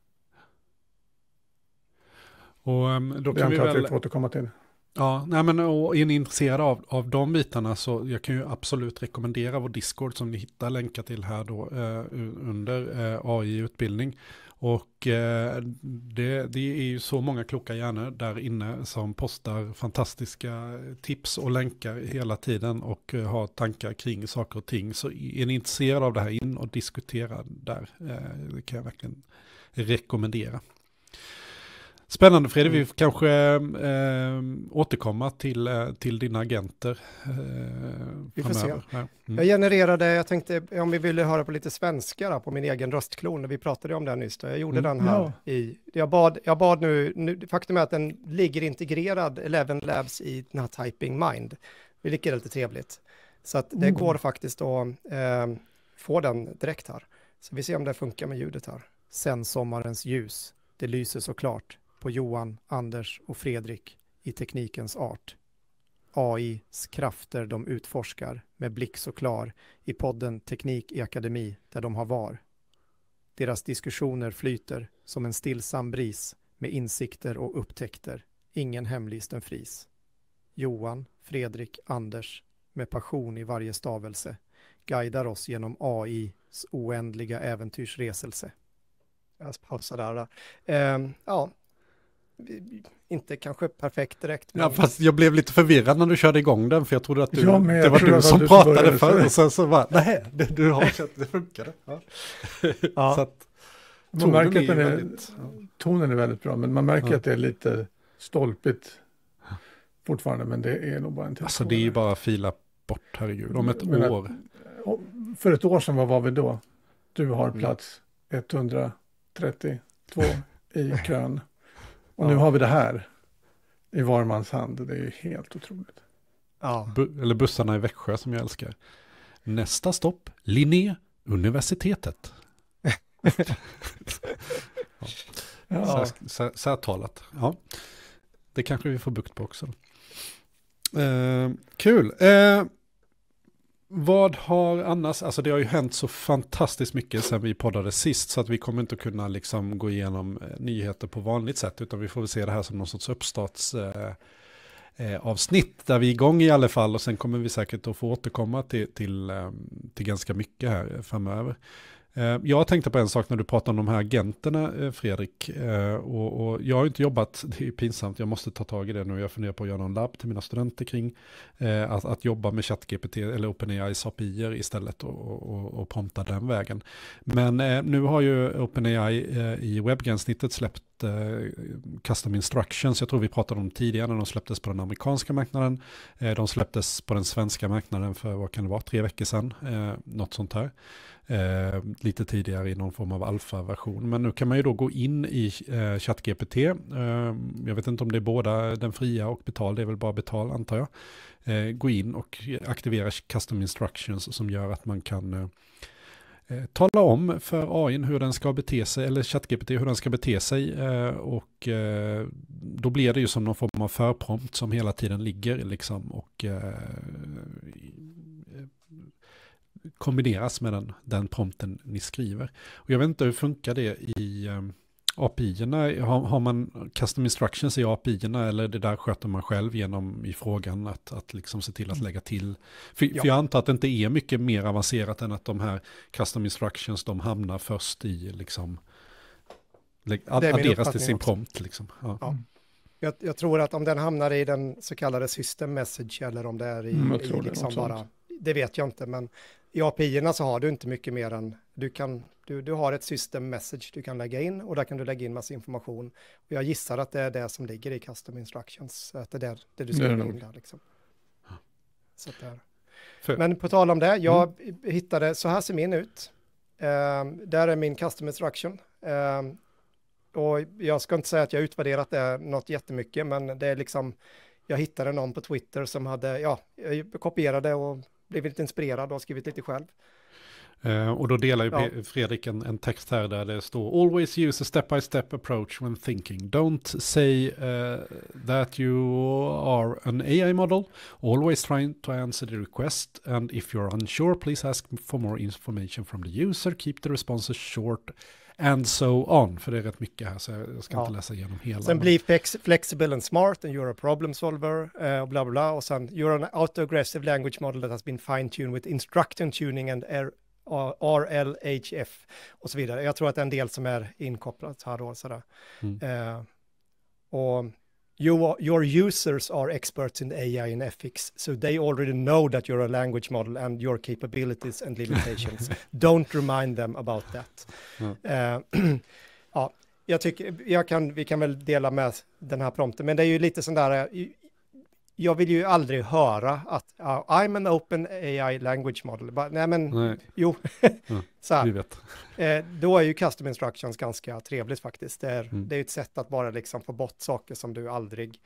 Och, ehm, då det vi väl... vi får återkomma till. Ja, nej men och är ni intresserade av, av de bitarna så jag kan ju absolut rekommendera vår Discord som ni hittar länkar till här då eh, under eh, AI-utbildning. Och eh, det, det, är ju så många kloka hjärnor där inne som postar fantastiska tips och länkar hela tiden och eh, har tankar kring saker och ting. Så är ni intresserade av det här in och diskutera där. Eh, det kan jag verkligen rekommendera. Spännande Fredrik, vi får mm. kanske eh, återkomma till, eh, till dina agenter. Eh, vi får framöver. se. Mm. Jag genererade, jag tänkte om vi ville höra på lite svenska då, på min egen röstklon, vi pratade om den nyss, då. jag gjorde mm. den här ja. i, jag bad, jag bad nu, nu, faktum är att den ligger integrerad, Eleven Labs i den här Typing Mind, vilket är lite trevligt. Så att det mm. går faktiskt att eh, få den direkt här. Så vi ser om det funkar med ljudet här. Sen sommarens ljus, det lyser såklart på Johan, Anders och Fredrik i teknikens art. AIs krafter de utforskar med blick så klar i podden Teknik i akademi där de har var. Deras diskussioner flyter som en stillsam bris med insikter och upptäckter. Ingen hemlisten fris. Johan, Fredrik, Anders med passion i varje stavelse guidar oss genom AIs oändliga äventyrsreselse. Jag pausar där. Eh, ja, inte kanske perfekt direkt. Men... Ja, fast jag blev lite förvirrad när du körde igång den, för jag trodde att du, ja, det var du som du pratade förr, och sen så bara, nej, det, du har sett, det funkade. Ja. ja. så att, man märker att den är, väldigt, ja. tonen är väldigt bra, men man märker att det är lite stolpigt fortfarande, men det är nog bara en Alltså det är ju bara att fila bort, herregud, om ett men, år. För ett år sedan, vad var vi då? Du har mm. plats 132 i kön. Och ja. nu har vi det här i var mans hand. Det är helt otroligt. Ja. Bu eller bussarna i Växjö som jag älskar. Nästa stopp, Linné, universitetet. ja. Så, så, så här talat. Ja. Det kanske vi får bukt på också. Eh, kul. Eh, vad har annars, alltså det har ju hänt så fantastiskt mycket sedan vi poddade sist så att vi kommer inte kunna liksom gå igenom eh, nyheter på vanligt sätt utan vi får väl se det här som någon sorts uppstartsavsnitt eh, eh, avsnitt där vi är igång i alla fall och sen kommer vi säkert att få återkomma till, till, eh, till ganska mycket här framöver. Eh, jag tänkte på en sak när du pratade om de här agenterna, eh, Fredrik. Eh, och, och, jag har inte jobbat, det är pinsamt, jag måste ta tag i det nu. Jag funderar på att göra någon labb till mina studenter kring att, att jobba med ChatGPT eller OpenAIs api er istället och, och, och prompta den vägen. Men nu har ju OpenAI i webbgränssnittet släppt Custom Instructions. Jag tror vi pratade om tidigare när de släpptes på den amerikanska marknaden. De släpptes på den svenska marknaden för, vad kan det vara, tre veckor sedan. Något sånt här eh, lite tidigare i någon form av alfa-version. Men nu kan man ju då gå in i eh, ChatGPT. Eh, jag vet inte om det är båda den fria och betal, det är väl bara betal antar jag. Eh, gå in och aktivera custom instructions som gör att man kan eh, eh, tala om för AI hur den ska bete sig, eller ChatGPT hur den ska bete sig. och då blir det ju som någon form av förprompt som hela tiden ligger liksom. Och kombineras med den, den prompten ni skriver. Och jag vet inte hur funkar det i ehm, API-erna? Har, har, man custom instructions i API-erna eller det där sköter man själv genom i frågan att, att liksom se till att mm. lägga till? För, ja. för jag antar att det inte är mycket mer avancerat än att de här custom instructions de hamnar först i liksom adderas till sin också. prompt liksom. Ja. Ja. Jag, jag, tror att om den hamnar i den så kallade system message eller om det är i, mm, i liksom bara, det vet jag inte, men i API-erna så har du inte mycket mer än du kan, du, du har ett system message du kan lägga in och där kan du lägga in massa information. Och jag gissar att det är det som ligger i custom instructions, att det är där, det du ska det in där liksom. Så där. Men på tal om det, jag mm. hittade, så här ser min ut. Uh, där är min custom instruction. Uh, och jag ska inte säga att jag utvärderat det något jättemycket, men det är liksom, jag hittade någon på Twitter som hade, ja, jag kopierade och blivit inspirerad och skrivit lite själv. Uh, och då delar ju ja. Fredrik en, en, text här där det står Always use a step-by-step -step approach when thinking. Don't say uh, that you are an AI model. Always try to answer the request. And if you're unsure, please ask for more information from the user. Keep the responses short and so on, för det är rätt mycket här så jag ska ja. inte läsa igenom hela. Sen blir flex flexible and smart and you're a problem solver uh, och bla bla bla och sen you're an auto-aggressive language model that has been fine-tuned with instruction tuning and RLHF och så vidare. Jag tror att det är en del som är inkopplat här då. Sådär. Mm. Uh, och you your users are experts in AI and ethics, so they already know that you're a language model and your capabilities and limitations. Don't remind them about that. Mm. Uh, ja, jag tycker, jag kan, vi kan väl dela med den här prompten, men det är ju lite sån där, eh, jag vill ju aldrig höra att uh, I'm an open AI language model. Bara, nej men, nej. jo. så här. Vet. Eh, då är ju custom instructions ganska trevligt faktiskt. Det är, mm. det är ett sätt att bara liksom få bort saker som du aldrig...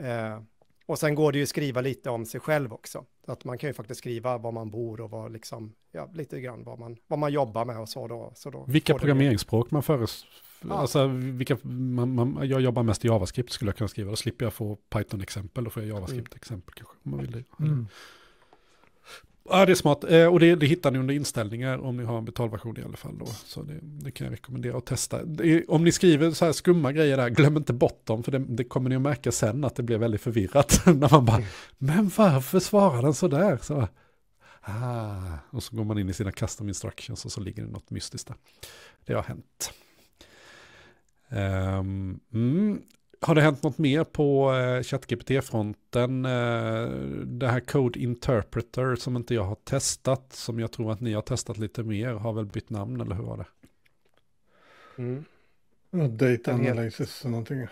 Eh, och sen går det ju att skriva lite om sig själv också. att man kan ju faktiskt skriva var man bor och vad liksom, ja, lite grann vad man, vad man jobbar med och så då. Så då Vilka programmeringsspråk man föres Ja. Alltså, vilka, man, man, jag jobbar mest i JavaScript skulle jag kunna skriva. Då slipper jag få Python-exempel, då får jag JavaScript-exempel mm. kanske. Om man vill mm. Ja, det är smart. Eh, och det, det, hittar ni under inställningar om ni har en betalversion i alla fall. Då. Så det, det kan jag rekommendera att testa. Det, om ni skriver så här skumma grejer där, glöm inte bort dem, för det, kommer ni att märka sen att det blir väldigt förvirrat. när man bara, men varför svarar den så där? Så, ah. Och så går man in i sina custom instructions och så ligger det något mystiskt där. Det har hänt. Ehm, mm. Har det hänt något mer på eh, ChatGPT-fronten? Eh, det här Code Interpreter som inte jag har testat, som jag tror att ni har testat lite mer, har väl bytt namn eller hur var det? Mm. Data Analysis eller någonting.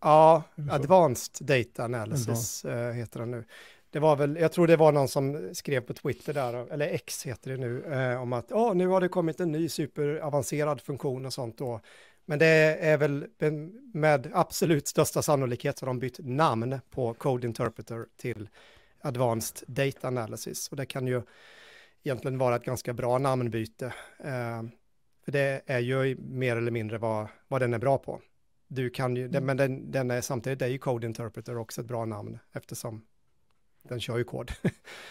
Ja, Advanced Data Analysis Advanced. Eh, heter den nu. Det var väl, jag tror det var någon som skrev på Twitter där, eller X heter det nu, eh, om att oh, nu har det kommit en ny superavancerad funktion och sånt då. Men det är väl med absolut största sannolikhet har de bytt namn på Code Interpreter till Advanced Data Analysis. Och det kan ju egentligen vara ett ganska bra namnbyte. Eh, för det är ju mer eller mindre vad, vad den är bra på. Du kan ju, mm. men den, den är samtidigt är ju Code Interpreter också ett bra namn eftersom den kör ju kod.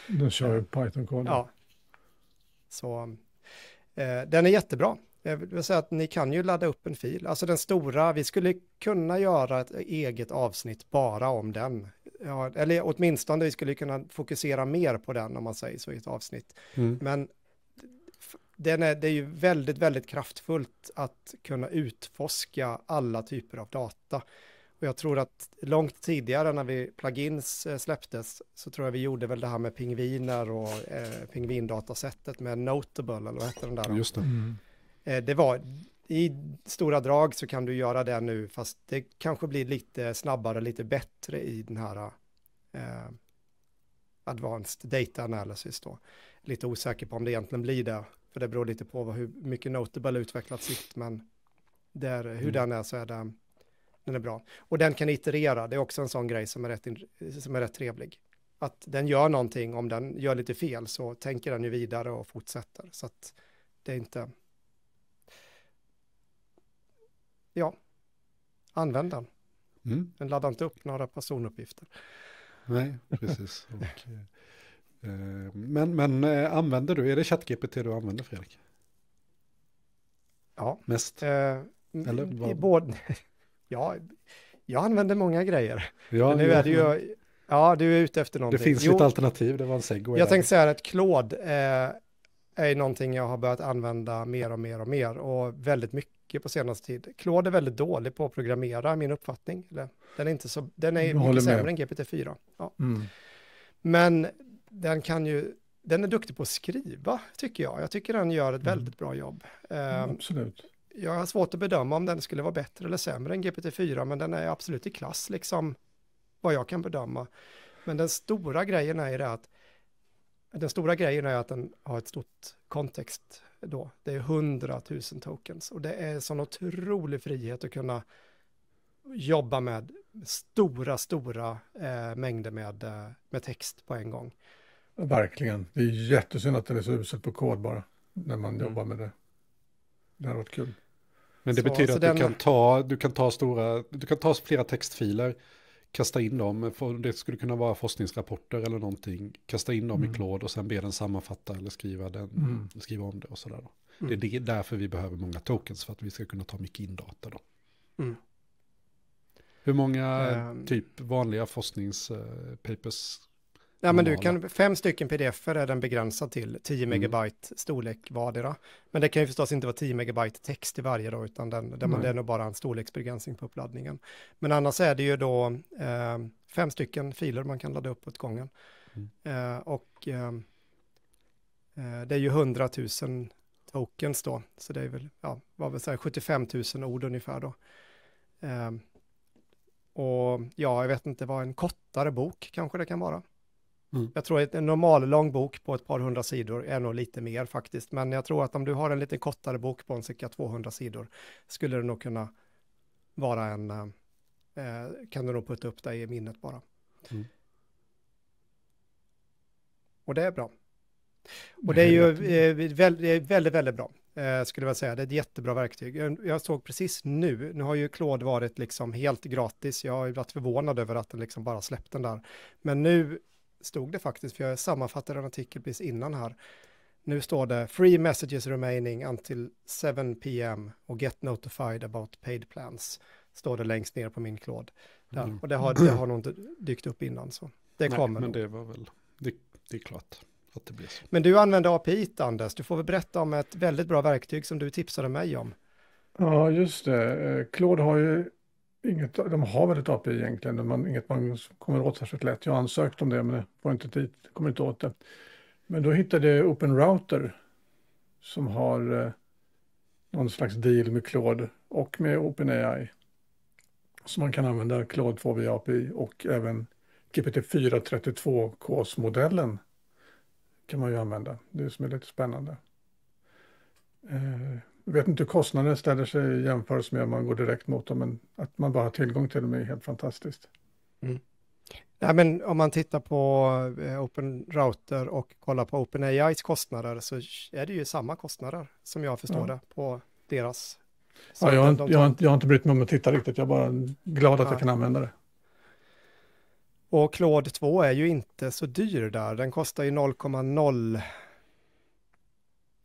Den kör ju Python-kod. Ja. Så eh, den är jättebra. Jag vill säga att ni kan ju ladda upp en fil. Alltså den stora, vi skulle kunna göra ett eget avsnitt bara om den. Ja, eller åtminstone vi skulle kunna fokusera mer på den om man säger så i ett avsnitt. Mm. Men den är, det är ju väldigt, väldigt kraftfullt att kunna utforska alla typer av data. Och jag tror att långt tidigare när vi plugins eh, släpptes så tror jag vi gjorde väl det här med pingviner och eh, pingvindatasättet med Notable eller vad hette den där? Just det. Mm. Eh, det var, i stora drag så kan du göra det nu, fast det kanske blir lite snabbare, lite bättre i den här eh, advanced data analysis då. Lite osäker på om det egentligen blir det, för det beror lite på vad, hur mycket Notable utvecklat sitt, men där, hur mm. den är så är den, den är bra. Och den kan iterera, det är också en sån grej som är rätt, som är rätt trevlig. Att den gör någonting, om den gör lite fel så tänker den ju vidare och fortsätter. Så att det är inte, ja, använd den. Mm. Den laddar inte upp några personuppgifter. Nej, precis. Och, eh, men men eh, använder du, är det ChatGPT du använder Fredrik? Ja. Mest? Eh, Eller vad? Både, ja, jag använder många grejer. Ja, men nu är det ju, ja, du är ute efter någonting. Det finns ju ett alternativ, det var en segway. Jag tänkte säga att Claude eh, är någonting jag har börjat använda mer och mer och mer och väldigt mycket mycket på senaste tid. Claude är väldigt dålig på att programmera, min uppfattning. Den är, inte så, den är mycket sämre än GPT-4. Ja. Mm. Men den kan ju, den är duktig på att skriva, tycker jag. Jag tycker den gör ett mm. väldigt bra jobb. Mm, absolut. Jag har svårt att bedöma om den skulle vara bättre eller sämre än GPT-4, men den är absolut i klass, liksom vad jag kan bedöma. Men den stora grejen är det att den stora grejen är att den har ett stort kontext då. Det är 100 000 tokens och det är sån otrolig frihet att kunna jobba med stora, stora eh, mängder med, eh, med text på en gång. Verkligen. Det är jättesynd att den är så usel på kod bara, när man mm. jobbar med det. Det hade varit kul. Men det så, betyder så att den... du, kan ta, du, kan ta stora, du kan ta flera textfiler kasta in dem, det skulle kunna vara forskningsrapporter eller någonting, kasta in dem mm. i Claude och sen be den sammanfatta eller skriva, den, mm. skriva om det och sådär. Mm. Det är därför vi behöver många tokens, för att vi ska kunna ta mycket indata. data då. Mm. Hur många um, typ vanliga forskningspapers eh, Ja, men du kan, fem stycken pdf är den begränsad till 10 mm. megabyte mm. storlek vardera. Men det kan ju förstås inte vara 10 megabyte text i varje då, utan den, den, det är nog bara en storleksbegränsning på uppladdningen. Men annars är det ju då eh, fem stycken filer man kan ladda upp åt gången. Mm. Eh, och eh, eh det är ju 100 000 tokens då, så det är väl, ja, vad vill säga, 75 000 ord ungefär då. Eh, och ja, jag vet inte vad en kortare bok kanske det kan vara. Mm. Jag tror att en normal lång bok på ett par hundra sidor är nog lite mer faktiskt, men jag tror att om du har en lite kortare bok på en cirka 200 sidor skulle det nog kunna vara en, eh, eh, kan du nog putta upp dig i minnet bara. Mm. Och det är bra. Och det är ju eh, väldigt, väldigt, bra, eh, skulle jag säga. Det är ett jättebra verktyg. Jag, jag såg precis nu, nu har ju Claude varit liksom helt gratis. Jag har ju varit förvånad över att den liksom bara släppt den där. Men nu stod det faktiskt, för jag sammanfattade en artikel precis innan här. Nu står det free messages remaining until 7 pm och get notified about paid plans. Står det längst ner på min klåd. Mm. Och det har, det har nog inte dykt upp innan så. Det Nej, kommer. Men det var väl, det, det är klart. Men du använder API, Anders. Du får väl berätta om ett väldigt bra verktyg som du tipsade mig om. Ja, just det. Eh, Claude har ju inget, de har väl ett API egentligen, men inget man kommer åt särskilt lätt. Jag har ansökt om det, men får inte dit, kommer inte åt det. Men då hittade jag OpenRouter som har eh, någon slags deal med Claude och med OpenAI. Så man kan använda Claude 2 via API och även gpt 432 32 32Ks-modellen kan man ju använda. Det är som är lite spännande. Eh, jag vet inte hur kostnaden ställer sig i jämförelse med om man går direkt mot dem, men att man bara har tillgång till dem är helt fantastiskt. Mm. Ja, men om man tittar på eh, Open Router och kollar på OpenAIs kostnader så är det ju samma kostnader som jag förstår ja. det på deras. Ja, jag, har, de, jag, har, jag har inte brytt mig om att titta riktigt, jag är bara glad att ja. jag kan använda det. Och Claude 2 är ju inte så dyr där, den kostar ju 0,0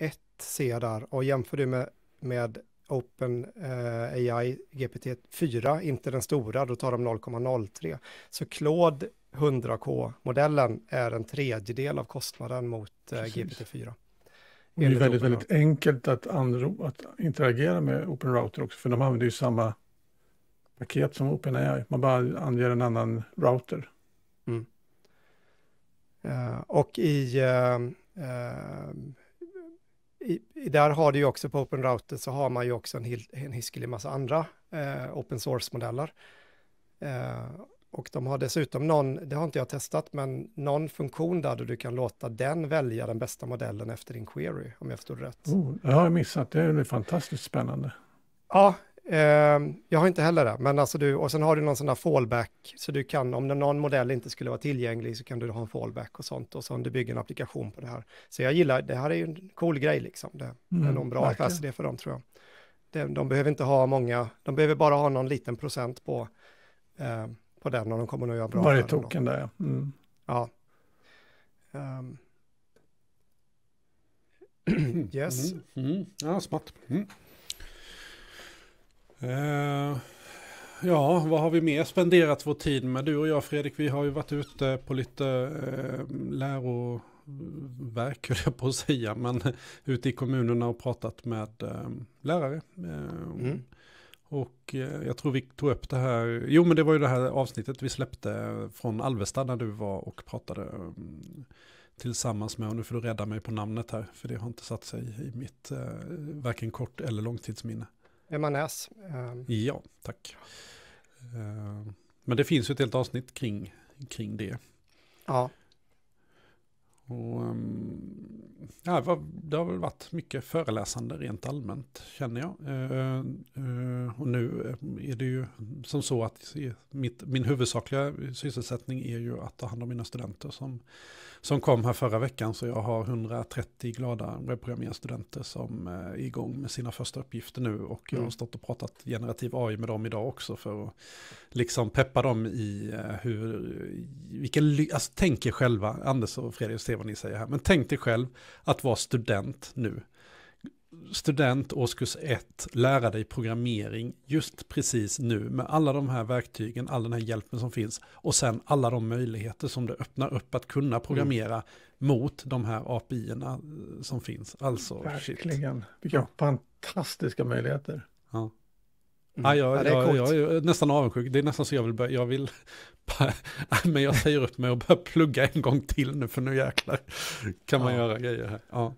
1 C där och jämför du med, med Open eh, AI GPT-4, inte den stora, då tar de 0,03. Så Claude 100K-modellen är en tredjedel av kostnaden mot eh, GPT-4. Det är väldigt, väldigt enkelt att, att interagera med OpenRouter också, för de använder ju samma paket som OpenAI. Man bara anger en annan router. Mm. Uh, och i uh, uh, i, där har du ju också på OpenRouter så har man ju också en, en hiskelig massa andra eh, open source-modeller. Eh, och de har dessutom någon, det har inte jag testat, men någon funktion där, du kan låta den välja den bästa modellen efter din query, om jag förstod rätt. Oh, det har jag missat, det är fantastiskt spännande. Ja, Ehm, jag har inte heller det, men alltså du, och sen har du någon sån där fallback, så du kan, om någon modell inte skulle vara tillgänglig så kan du ha en fallback och sånt, och så om du bygger en applikation på det här. Så jag gillar, det här är ju en cool grej liksom, det, mm, är en bra affärsidé för dem tror jag. De, de, behöver inte ha många, de behöver bara ha någon liten procent på, eh, på den och de kommer nog göra bra. Varje token där, ja. Mm. ja. Um. yes. Mm, mm. Ja, smart. Mm. Eh, ja, vad har vi mer spenderat vår tid med? Du och jag Fredrik, vi har ju varit ute på lite eh, läroverk, höll jag på att säga, men ute i kommunerna och pratat med eh, lärare. Eh, mm. Och eh, jag tror vi tog upp det här, jo men det var ju det här avsnittet vi släppte från Alvesta när du var och pratade eh, tillsammans med, och nu får du rädda mig på namnet här, för det har inte satt sig i mitt varken kort eller långtidsminne. Emma Ja, tack. Ehm, men det finns ju ett helt avsnitt kring, kring det. Ja. Och, ehm, ja, det har väl varit mycket föreläsande rent allmänt, känner jag. Ehm, och nu eh, är det ju som så att mitt, min huvudsakliga sysselsättning är ju att ta hand om mina studenter som som kom här förra veckan. Så jag har 130 glada webbprogrammerarstudenter som eh, är igång med sina första uppgifter nu. Och jag har mm. stått och pratat generativ AI med dem idag också för att liksom peppa dem i eh, hur, vilken, alltså tänk er själva, Anders och Fredrik se vad ni säger här, men tänk dig själv att vara student nu student årskurs 1 lära dig programmering just precis nu med alla de här verktygen, all den här hjälpen som finns och sen alla de möjligheter som det öppnar upp att kunna mm. programmera mm. mot de här API-erna eh, som finns. Alltså, Verkligen, shit. vilka ja. fantastiska möjligheter. Ja. Mm. Ah, jag, ja, är jag, jag, är nästan avundsjuk. Det är nästan så jag vill börja, jag vill, men jag säger upp mig och börjar plugga en gång till nu för nu jäklar kan man ja. göra grejer här. Ja.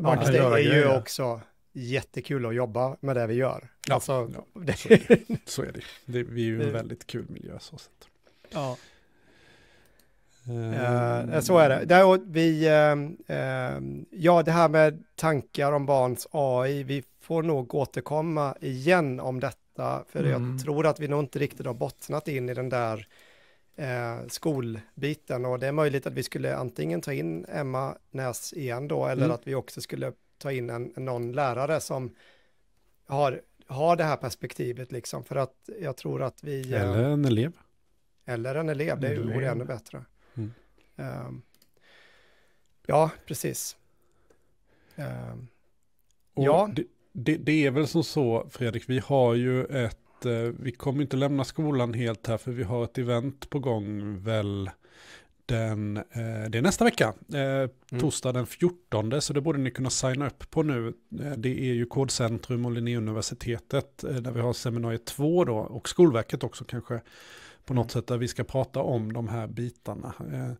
Marcus, ja, det är ju också jättekul att jobba med det vi gör. Ja, alltså, ja det... så, är det. så är det. det vi är ju en väldigt kul miljö så sett. Ja. Uh, så är det. Där, vi, uh, uh, ja, det här med tankar om barns AI, vi får nog återkomma igen om detta, för mm. jag tror att vi nog inte riktigt har bottnat in i den där eh, skolbiten och det är möjligt att vi skulle antingen ta in Emma Näs igen då eller mm. att vi också skulle ta in en, någon lärare som har, har det här perspektivet liksom för att jag tror att vi... Eh, eller en elev. Eller en elev, det vore ännu bättre. Mm. Um, ja, precis. Um, ja. Det, det, det, är väl som så, Fredrik, vi har ju ett eh, vi kommer inte lämna skolan helt här för vi har ett event på gång väl den, eh, det är nästa vecka, eh, mm. torsdag den 14, så det borde ni kunna signa upp på nu. Eh, det är ju Kodcentrum och Linnéuniversitetet eh, där vi har seminarie 2 då och Skolverket också kanske på något mm. sätt där vi ska prata om de här bitarna. Eh,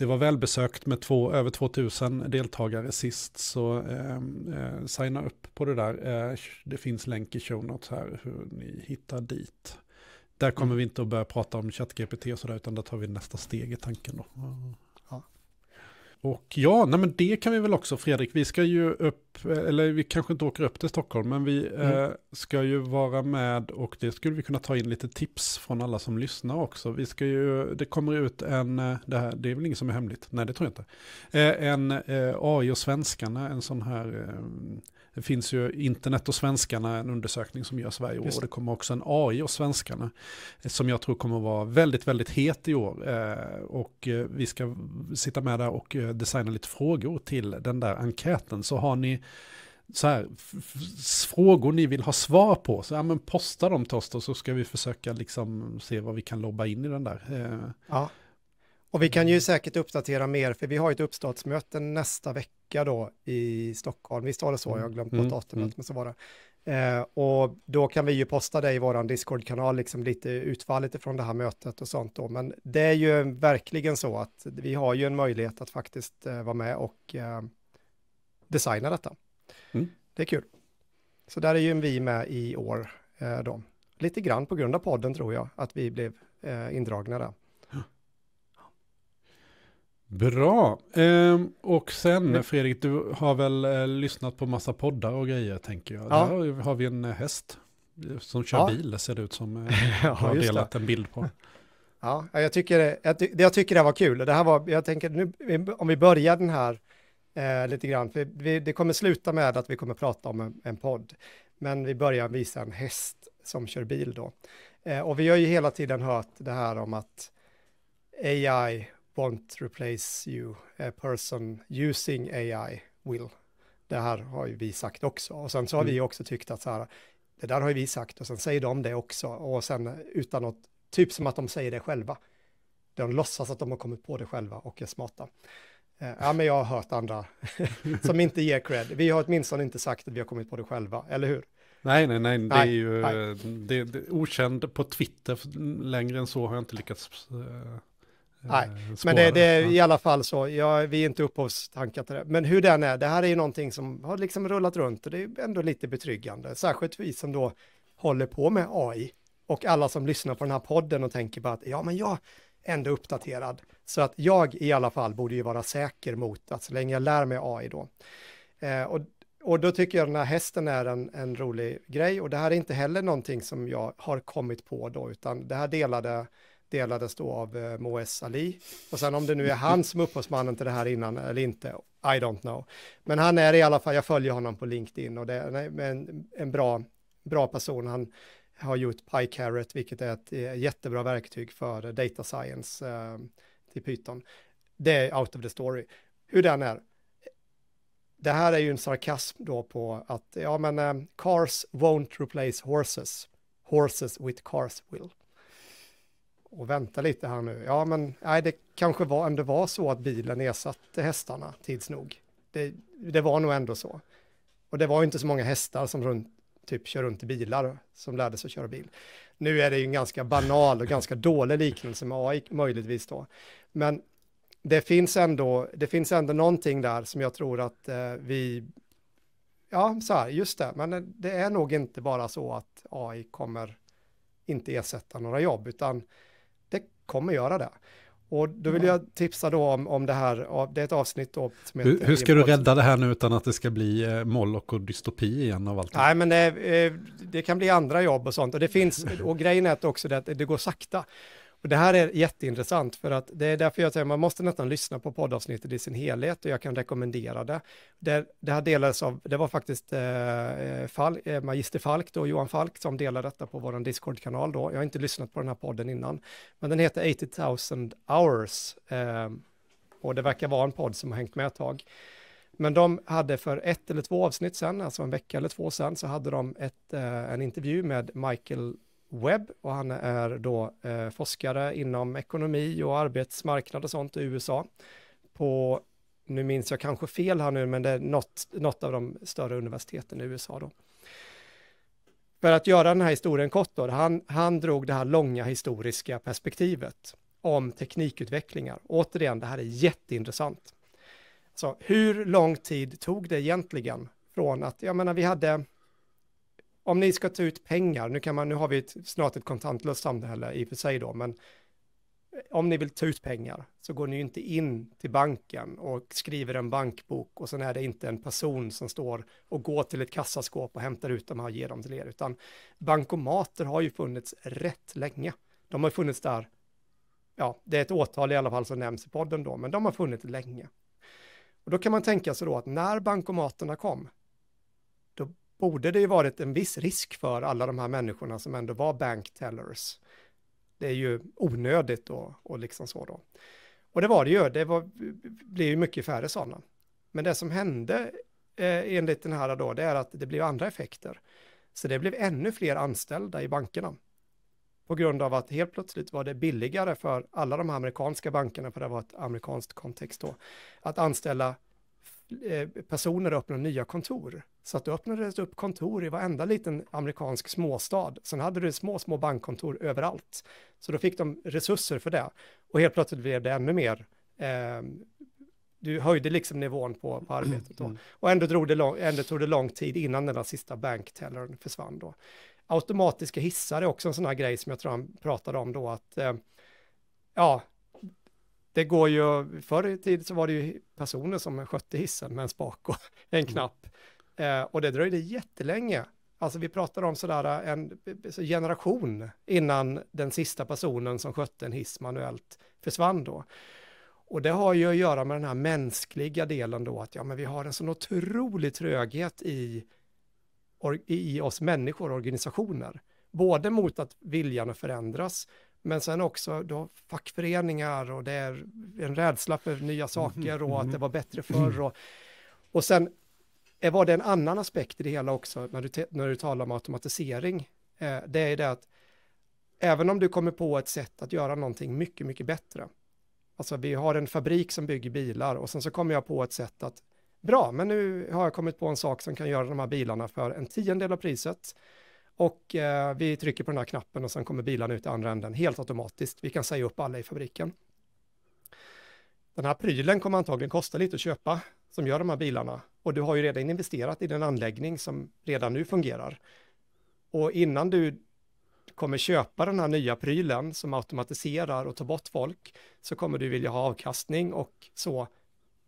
det var välbesökt med två, över 2000 deltagare sist, så ehm, eh, signa upp på det där. Eh, det finns länk i show notes här hur ni hittar dit. Där kommer mm. vi inte att börja prata om ChatGPT och sådär, utan där tar vi nästa steg i tanken då. Mm, ja. Och ja, nej men det kan vi väl också, Fredrik, vi ska ju upp upp, eller vi kanske inte åker upp till Stockholm, men vi mm. eh, ska ju vara med och det skulle vi kunna ta in lite tips från alla som lyssnar också. Vi ska ju, det kommer ut en, eh, det, här, det är väl inget som är hemligt, nej det tror jag inte, eh, en eh, AI och svenskarna, en sån här, eh, det finns ju internet och svenskarna, en undersökning som görs varje år, Just. och det kommer också en AI och svenskarna, eh, som jag tror kommer vara väldigt, väldigt het i år. och vi ska sitta med där och designa lite frågor till den där enkäten, så har ni så här, frågor ni vill ha svar på, så ja, men posta dem till oss då, så ska vi försöka liksom se vad vi kan lobba in i den där. Eh, ja. Och vi kan ju säkert uppdatera mer, för vi har ett uppstartsmöte nästa vecka då i Stockholm. Visst var det så? Jag har glömt på mm. datumet, mm. men så var det. Eh, och då kan vi ju posta det i vår Discord-kanal, liksom lite utfallet ifrån det här mötet och sånt då. Men det är ju verkligen så att vi har ju en möjlighet att faktiskt eh, vara med och eh, designa detta. Mm. Det är kul. Så där är ju vi med i år eh, då. Lite grann på grund av podden tror jag att vi blev eh, indragna där. Bra. Ehm, och sen mm. Fredrik, du har väl eh, lyssnat på massa poddar och grejer tänker jag. Ja. Där har vi en eh, häst eh, som kör ja. bil, det ser det ut som. Eh, ja, har delat det. en bild på. Ja, jag tycker, jag, jag tycker det var kul. Det här var, jag tänker nu, om vi börjar den här eh, lite grann. För vi, det kommer sluta med att vi kommer prata om en, en podd, men vi börjar visa en häst som kör bil då. Eh, och vi har ju hela tiden hört det här om att AI won't replace you, a person using AI will. Det här har ju vi sagt också. Och sen så har mm. vi också tyckt att så här, det där har ju vi sagt och sen säger de det också. Och sen utan något, typ som att de säger det själva. De låtsas att de har kommit på det själva och är smarta. Eh, ja, men jag har hört andra som inte ger cred. Vi har åtminstone inte sagt att vi har kommit på det själva, eller hur? Nej, nej, nej, det nej, är ju Det, det okänd på Twitter. Längre än så har jag inte lyckats äh, Nej, eh, men det, det är i alla fall så. Ja, vi är inte upphovstankar till det. Men hur den är, det här är ju någonting som har liksom rullat runt och det är ändå lite betryggande. Särskilt vi som då håller på med AI och alla som lyssnar på den här podden och tänker bara att ja, men jag ändå uppdaterad. Så att jag i alla fall borde ju vara säker mot att så länge jag lär mig AI då. Eh, och, och då tycker jag den här hästen är en, en rolig grej och det här är inte heller någonting som jag har kommit på då, utan det här delade delades då av eh, Moes Ali. Och sen om det nu är han som upphovsmannen till det här innan eller inte, I don't know. Men han är i alla fall, jag följer honom på LinkedIn och det är en, en bra, bra person. Han, har gjort PyCarrot, vilket är ett eh, jättebra verktyg för data science eh, till Python. Det är out of the story. Hur den är. Det här är ju en sarkasm då på att, ja men, eh, cars won't replace horses. Horses with cars will. Och vänta lite här nu, ja men, nej det kanske var, ändå var så att bilen ersatte hästarna tids nog. Det, det var nog ändå så. Och det var inte så många hästar som runt, typ kör runt i bilar som lärde sig att köra bil. Nu är det ju en ganska banal och ganska dålig liknelse med AI möjligtvis då. Men det finns ändå, det finns ändå någonting där som jag tror att eh, vi, ja så här, just det, men eh, det är nog inte bara så att AI kommer inte ersätta några jobb, utan det kommer göra det. Och då vill jag tipsa då om, om det här, det är ett avsnitt då som heter... Hur, hur ska du rädda det här nu utan att det ska bli eh, moll och dystopi igen av allt? Nej, men det, eh, eh, det, kan bli andra jobb och sånt. Och det finns, och grejen är också det att det går sakta. Och det här är jätteintressant för att det är därför jag säger man måste nästan lyssna på poddavsnittet i sin helhet och jag kan rekommendera det. Det, det här delades av, det var faktiskt eh, eh Falk, eh, Magister Falk då, Johan Falk som delade detta på vår Discord-kanal då. Jag har inte lyssnat på den här podden innan, men den heter 80 000 hours eh, och det verkar vara en podd som har hängt med ett tag. Men de hade för ett eller två avsnitt sen, alltså en vecka eller två sen, så hade de ett, eh, en intervju med Michael Webb och han är då eh, forskare inom ekonomi och arbetsmarknad och sånt i USA. På, nu minns jag kanske fel här nu, men det är något, något av de större universiteten i USA då. För att göra den här historien kort då, han, han drog det här långa historiska perspektivet om teknikutvecklingar. Återigen, det här är jätteintressant. Så hur lång tid tog det egentligen från att, jag menar vi hade om ni ska ta ut pengar, nu, kan man, nu har vi ett, snart ett kontantlöst samhälle i och för sig då, men om ni vill ta ut pengar så går ni ju inte in till banken och skriver en bankbok och sen är det inte en person som står och går till ett kassaskåp och hämtar ut de här och ger dem till er, utan bankomater har ju funnits rätt länge. De har funnits där, ja, det är ett åtal i alla fall som nämns i podden då, men de har funnits länge. Och då kan man tänka sig då att när bankomaterna kom, borde det ju varit en viss risk för alla de här människorna som ändå var banktellers. Det är ju onödigt och, och liksom så då. Och det var det ju, det var, blev ju mycket färre sådana. Men det som hände eh, enligt den här då, det är att det blev andra effekter. Så det blev ännu fler anställda i bankerna. På grund av att helt plötsligt var det billigare för alla de här amerikanska bankerna, för det var ett amerikanskt kontext då, att anställa Eh, personer öppnade nya kontor. Så att det öppnades upp kontor i varenda liten amerikansk småstad. Sen hade du små, små bankkontor överallt. Så då fick de resurser för det. Och helt plötsligt blev det ännu mer. Eh, du höjde liksom nivån på, på arbetet då. Mm. Och ändå, drog det lång, ändå tog det lång tid innan den där sista banktellern försvann då. Automatiska hissar är också en sån här grej som jag tror han pratade om då, att eh, ja, det går ju, förr i tiden så var det ju personer som skötte hissen med en spak och en mm. knapp. Eh, och det dröjde jättelänge. Alltså vi pratar om sådär eh, en generation innan den sista personen som skötte en hiss manuellt försvann då. Och det har ju att göra med den här mänskliga delen då, att ja, men vi har en sån otrolig tröghet i, i oss människor och organisationer. Både mot att viljan att förändras, men sen också då fackföreningar och det är en rädsla för nya mhm, saker och att mhm. det var bättre förr. Och, och sen eh, var det en annan aspekt i det hela också när du, när du talar om automatisering. Eh, det är det att även om du kommer på ett sätt att göra någonting mycket, mycket bättre. Alltså vi har en fabrik som bygger bilar och sen så kommer jag på ett sätt att bra, men nu har jag kommit på en sak som kan göra de här bilarna för en tiondel av priset och eh, vi trycker på den här knappen och sen kommer bilarna ut i andra änden helt automatiskt. Vi kan säga upp alla i fabriken. Den här prylen kommer antagligen kosta lite att köpa som gör de här bilarna. Och du har ju redan investerat i den anläggning som redan nu fungerar. Och innan du kommer köpa den här nya prylen som automatiserar och tar bort folk så kommer du vilja ha avkastning och så.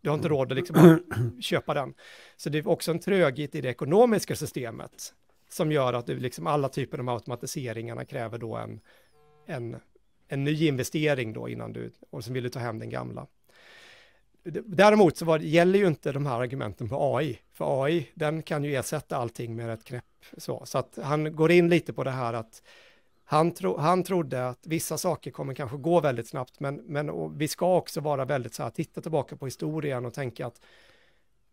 Du har inte råd att liksom köpa den. Så det är också en tröghet i det ekonomiska systemet som gör att du liksom alla typer av automatiseringarna kräver då en, en, en ny investering då innan du, och sen vill du ta hem den gamla. Däremot så var, gäller ju inte de här argumenten på AI, för AI den kan ju ersätta allting med ett knäpp. Så, så att han går in lite på det här att han, tro, han trodde att vissa saker kommer kanske gå väldigt snabbt, men, men vi ska också vara väldigt så här, titta tillbaka på historien och tänka att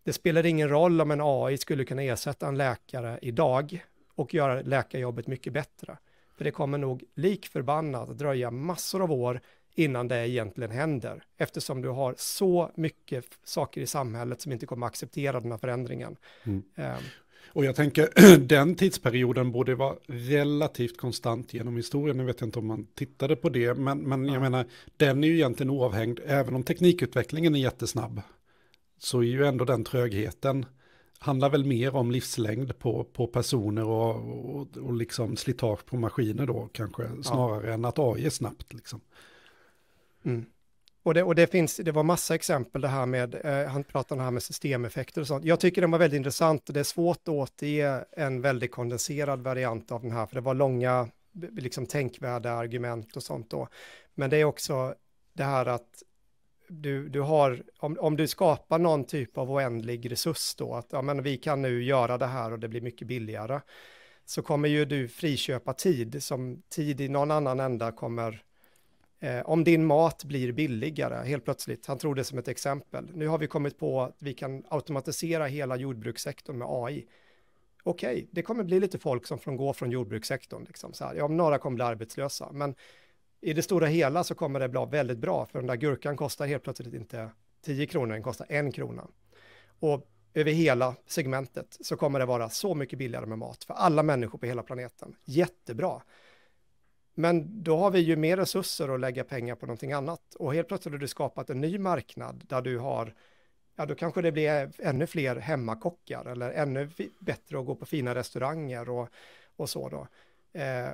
det spelar ingen roll om en AI skulle kunna ersätta en läkare idag och göra läkarjobbet mycket bättre. För det kommer nog likförbannat dröja massor av år innan det egentligen händer, eftersom du har så mycket saker i samhället som inte kommer acceptera den här förändringen. Mm. Ehm. och jag tänker, den tidsperioden borde vara relativt konstant genom historien. Nu vet jag inte om man tittade på det, men, men jag menar, den är ju egentligen oavhängd, även om teknikutvecklingen är jättesnabb så är ju ändå den trögheten handlar väl mer om livslängd på, på personer och, och, och liksom slitage på maskiner då kanske, snarare ja. än att AI är snabbt liksom. Mm. Och, det, och det, finns, det var massa exempel det här med, eh, han pratade om det här med systemeffekter och sånt. Jag tycker den var väldigt intressant och det är svårt att återge en väldigt kondenserad variant av den här, för det var långa, liksom tänkvärda argument och sånt då. Men det är också det här att du, du har, om, om du skapar någon typ av oändlig resurs då, att ja, men vi kan nu göra det här och det blir mycket billigare, så kommer ju du friköpa tid som tid i någon annan ända kommer eh, om din mat blir billigare helt plötsligt, han tror det som ett exempel. Nu har vi kommit på att vi kan automatisera hela jordbrukssektorn med AI. Okej, okay, det kommer bli lite folk som från, går från jordbrukssektorn, liksom så här. Ja, några kommer bli arbetslösa, men i det stora hela så kommer det bli väldigt bra, för den där gurkan kostar helt plötsligt inte 10 kronor, den kostar 1 krona. Och över hela segmentet så kommer det vara så mycket billigare med mat för alla människor på hela planeten. Jättebra. Men då har vi ju mer resurser att lägga pengar på någonting annat och helt plötsligt har du skapat en ny marknad där du har, ja då kanske det blir ännu fler hemmakockar eller ännu bättre att gå på fina restauranger och, och så då. Eh,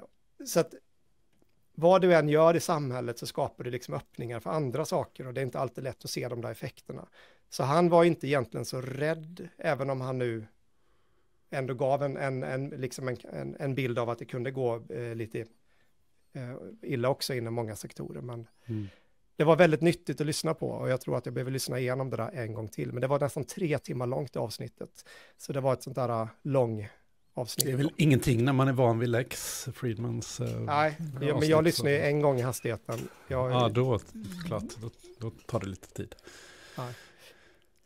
så att vad du än gör i samhället så skapar du liksom öppningar för andra saker och det är inte alltid lätt att se de där effekterna. Så han var inte egentligen så rädd, även om han nu ändå gav en, en, en, liksom en, en bild av att det kunde gå eh, lite eh, illa också inom många sektorer. Men mm. det var väldigt nyttigt att lyssna på och jag tror att jag behöver lyssna igenom det där en gång till. Men det var nästan tre timmar långt i avsnittet, så det var ett sånt där eh, lång avsnitt. Det är väl ingenting när man är van vid Lex Friedmans eh, Nej, ja, men jag lyssnar ju en gång i hastigheten. Jag ja, då, klart, då, då tar det lite tid. Nej.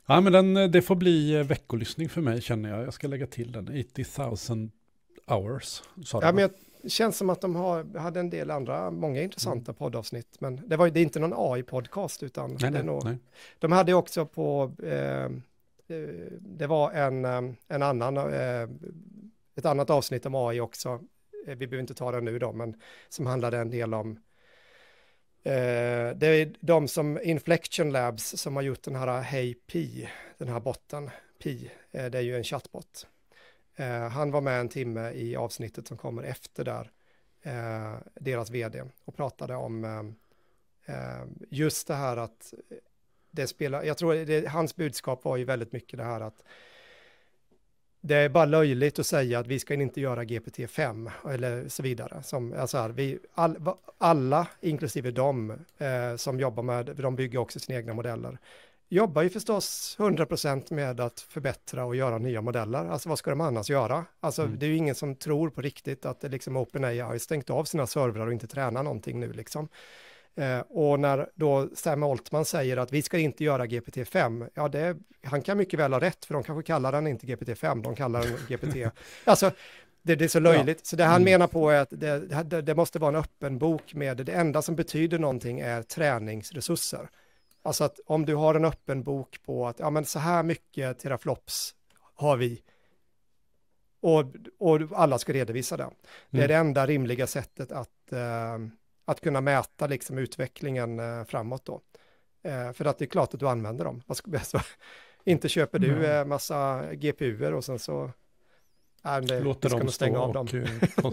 Ja, men den, eh, det får bli eh, veckolyssning för mig känner jag. Jag ska lägga till den, 80 000 hours. Sa ja, men jag, känns som att de har, hade en del andra, många intressanta mm. poddavsnitt. Men det var det är inte någon AI-podcast utan... Nej, nej, nog, nej. De hade också på... Eh, eh, det var en, en annan eh, ett annat avsnitt om AI också, eh, vi behöver inte ta det nu då, men som handlade en del om Uh, det är de som Inflection Labs som har gjort den här eh, Hey Pi, den här botten. Pi, uh, det är ju en chatbot. Uh, han var med en timme i avsnittet som kommer efter där, deras vd, och pratade om just det här att det spelar, jag tror det, hans budskap var ju väldigt mycket det här att det är bara löjligt att säga att vi ska inte göra GPT-5 eller så vidare. Som, alltså här, vi, all, alla, inklusive de eh, som jobbar med, de bygger också sina egna modeller, jobbar ju förstås 100% med att förbättra och göra nya modeller. Alltså vad ska de annars göra? Alltså mm. det är ju ingen som tror på riktigt att det liksom OpenAI har stängt av sina servrar och inte tränar någonting nu liksom. Eh, och när då Sam Altman säger att vi ska inte göra GPT-5, ja, det, han kan mycket väl ha rätt, för de kanske kallar den inte GPT-5, de kallar den GPT. alltså, det, det, är så löjligt. Ja. Så det han mm. menar på är att det, det, det, måste vara en öppen bok med, det enda som betyder någonting är träningsresurser. Alltså att om du har en öppen bok på att, ja men så här mycket teraflops har vi, och, och alla ska redovisa det. Det är mm. det enda rimliga sättet att, eh, att kunna mäta liksom utvecklingen eh, framåt då. Eh, för att det är klart att du använder dem. Alltså, inte köper du Nej. Mm. Eh, massa GPUer och sen så Nej, det, Låter dem stå av och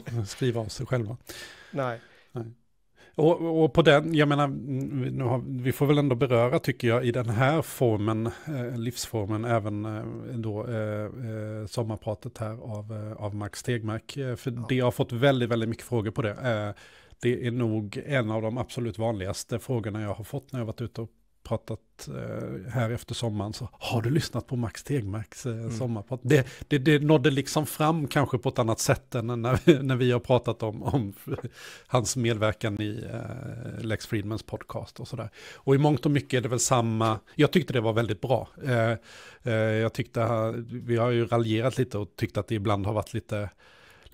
dem. skriva av sig själva. Nej. Nej. Och, och, på den, jag menar, nu har, vi får väl ändå beröra tycker jag i den här formen, eh, livsformen, även eh, då eh, sommarpratet här av, av Max Tegmark. För ja. det har fått väldigt, väldigt mycket frågor på det. Eh, det är nog en av de absolut vanligaste frågorna jag har fått när jag varit ute och pratat eh, här efter sommaren. Så har du lyssnat på Max Tegmarks eh, mm. sommarprat? Det, det, det nådde liksom fram kanske på ett annat sätt än när, vi, när vi har pratat om, om hans medverkan i eh, Lex Friedmans podcast och sådär. Och i mångt och mycket är det väl samma, jag tyckte det var väldigt bra. jag tyckte, vi har ju raljerat lite och tyckt att det ibland har varit lite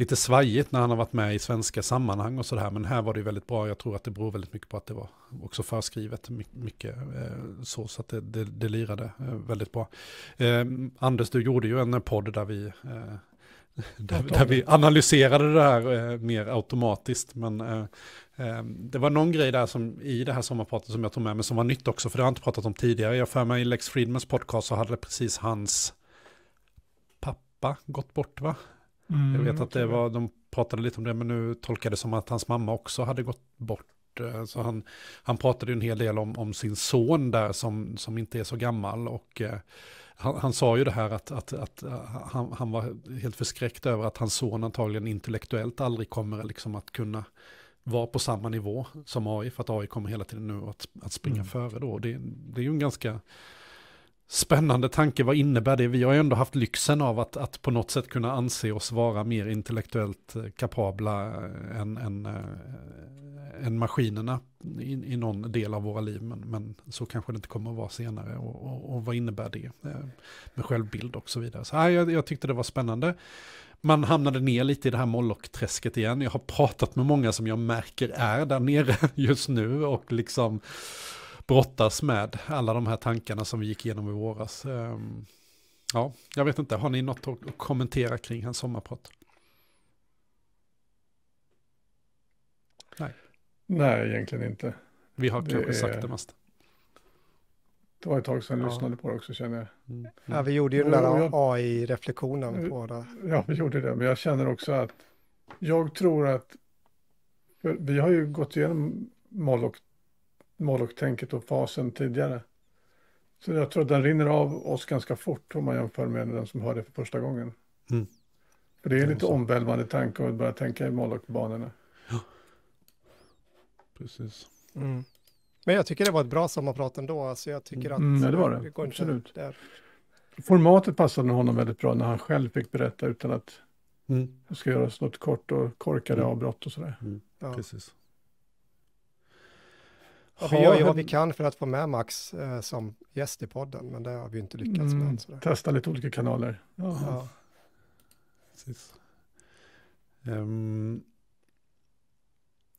lite svajigt när han har varit med i svenska sammanhang och sådär. Men här var det väldigt bra. Jag tror att det beror väldigt mycket på att det var också förskrivet mycket eh, så. Så att det, det, det lirade eh, väldigt bra. Eh, Anders, du gjorde ju en podd där vi eh, där, där, vi analyserade det här eh, mer automatiskt. Men eh, eh, det var någon grej där som, i det här sommarpratet som jag tog med mig som var nytt också, för det har jag inte pratat om tidigare. Jag för mig i Lex Friedmans podcast så hade precis hans pappa gått bort va? Mm, jag vet att det var, de pratade lite om det, men nu tolkade det som att hans mamma också hade gått bort. Eh, så han, han pratade en hel del om, om sin son där som, som inte är så gammal. Och eh, han, han sa ju det här att, att, att, att eh, han, han, var helt förskräckt över att hans son antagligen intellektuellt aldrig kommer liksom att kunna vara på samma nivå som AI, för att AI kommer hela tiden nu att, att springa mm. före då. Det, det är ju en ganska spännande tanke, vad innebär det? Vi har ju ändå haft lyxen av att, att på något sätt kunna anse oss vara mer intellektuellt eh, kapabla eh, än, än, eh, än maskinerna i, i någon del av våra liv. Men, men så kanske det inte kommer att vara senare. Och, och, och vad innebär det med självbild och så vidare? Så här, jag, jag tyckte det var spännande man hamnade ner lite i det här Moloch-träsket igen. Jag har pratat med många som jag märker är där nere just nu och liksom brottas med alla de här tankarna som vi gick igenom i våras. Ehm, ja, jag vet inte, har ni något att kommentera kring hans sommarprat? Nej. Nej, egentligen inte. Vi har det kanske är... sagt det mesta. Det var ett tag sedan jag lyssnade på det också känner jag. Mm. mm. Ja, vi gjorde ju den där AI-reflektionen på det. Ja, vi gjorde det, men jag känner också att jag tror att vi har ju gått igenom Moloch Moloch-tänket och fasen tidigare. Så jag tror att den rinner av oss ganska fort om man jämför med den som hör det för första gången. Mm. För det är lite omvälvande tanke att börja tänka i Moloch-banorna. Ja. Precis. Mm. Men jag tycker det var ett bra sommarprat ändå. Alltså jag tycker mm. att mm, ja, det var det. det Absolut. Där. Formatet passade honom väldigt bra när han själv fick berätta utan att mm. det ska göras något kort och korkade mm. avbrott och sådär. Mm. Ja. Precis. Vi gör ju vad vi kan för att få med Max eh, som gäst i podden, men det har vi inte lyckats mm, med. Sådär. Testa lite olika kanaler. ja. Precis. Um,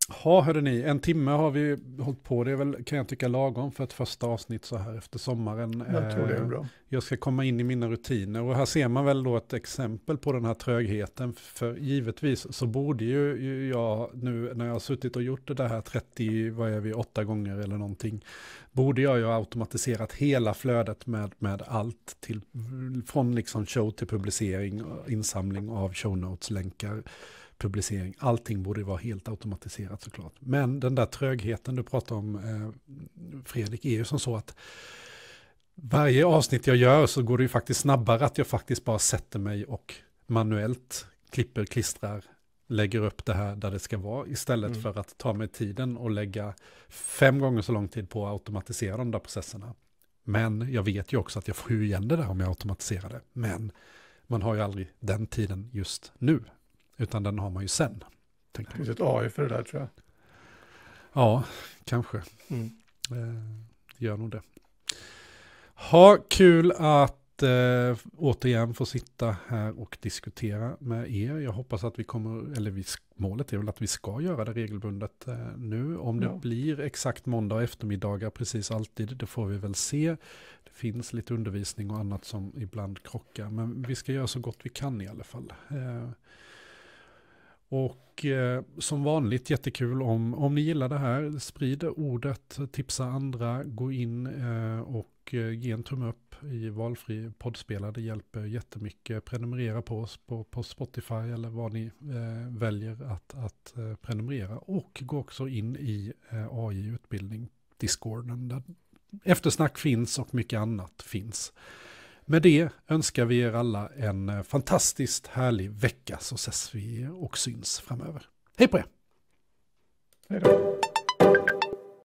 Ja, ni, en timme har vi hållit på. Det är väl, kan jag tycka, lagom för ett första avsnitt så här efter sommaren. Jag tror det är eh, bra. Jag ska komma in i mina rutiner och här ser man väl då ett exempel på den här trögheten. För givetvis så borde ju jag nu när jag har suttit och gjort det här 30, vad är vi, åtta gånger eller någonting, borde jag ju ha automatiserat hela flödet med, med allt till, från liksom show till publicering, och insamling av show notes, länkar, publicering. Allting borde vara helt automatiserat såklart. Men den där trögheten du pratar om, eh, Fredrik, är ju som så att varje avsnitt jag gör så går det ju faktiskt snabbare att jag faktiskt bara sätter mig och manuellt klipper, klistrar, lägger upp det här där det ska vara istället mm. för att ta mig tiden och lägga fem gånger så lång tid på att automatisera de där processerna. Men jag vet ju också att jag får igen det där om jag automatiserar det. Men man har ju aldrig den tiden just nu. Utan den har man ju sen. Det finns ett AI för det där tror jag. Ja, kanske. Mm. Eh, gör nog det. Ha kul att eh, återigen få sitta här och diskutera med er. Jag hoppas att vi kommer, eller vi, målet är väl att vi ska göra det regelbundet eh, nu. Om det ja. blir exakt måndag och eftermiddagar precis alltid, det får vi väl se. Det finns lite undervisning och annat som ibland krockar, men vi ska göra så gott vi kan i alla fall. Eh, och eh, som vanligt jättekul om, om ni gillar det här, sprid ordet, tipsa andra, gå in eh, och eh, ge en tumme upp i valfri poddspelare, det hjälper jättemycket. Prenumerera på oss på, på Spotify eller vad ni eh, väljer att, att eh, prenumerera. Och gå också in i eh, AI Utbildning, Discorden, där eftersnack finns och mycket annat finns. Med det önskar vi er alla en eh, fantastiskt härlig vecka så ses vi och syns framöver. Hej på er! Hej då!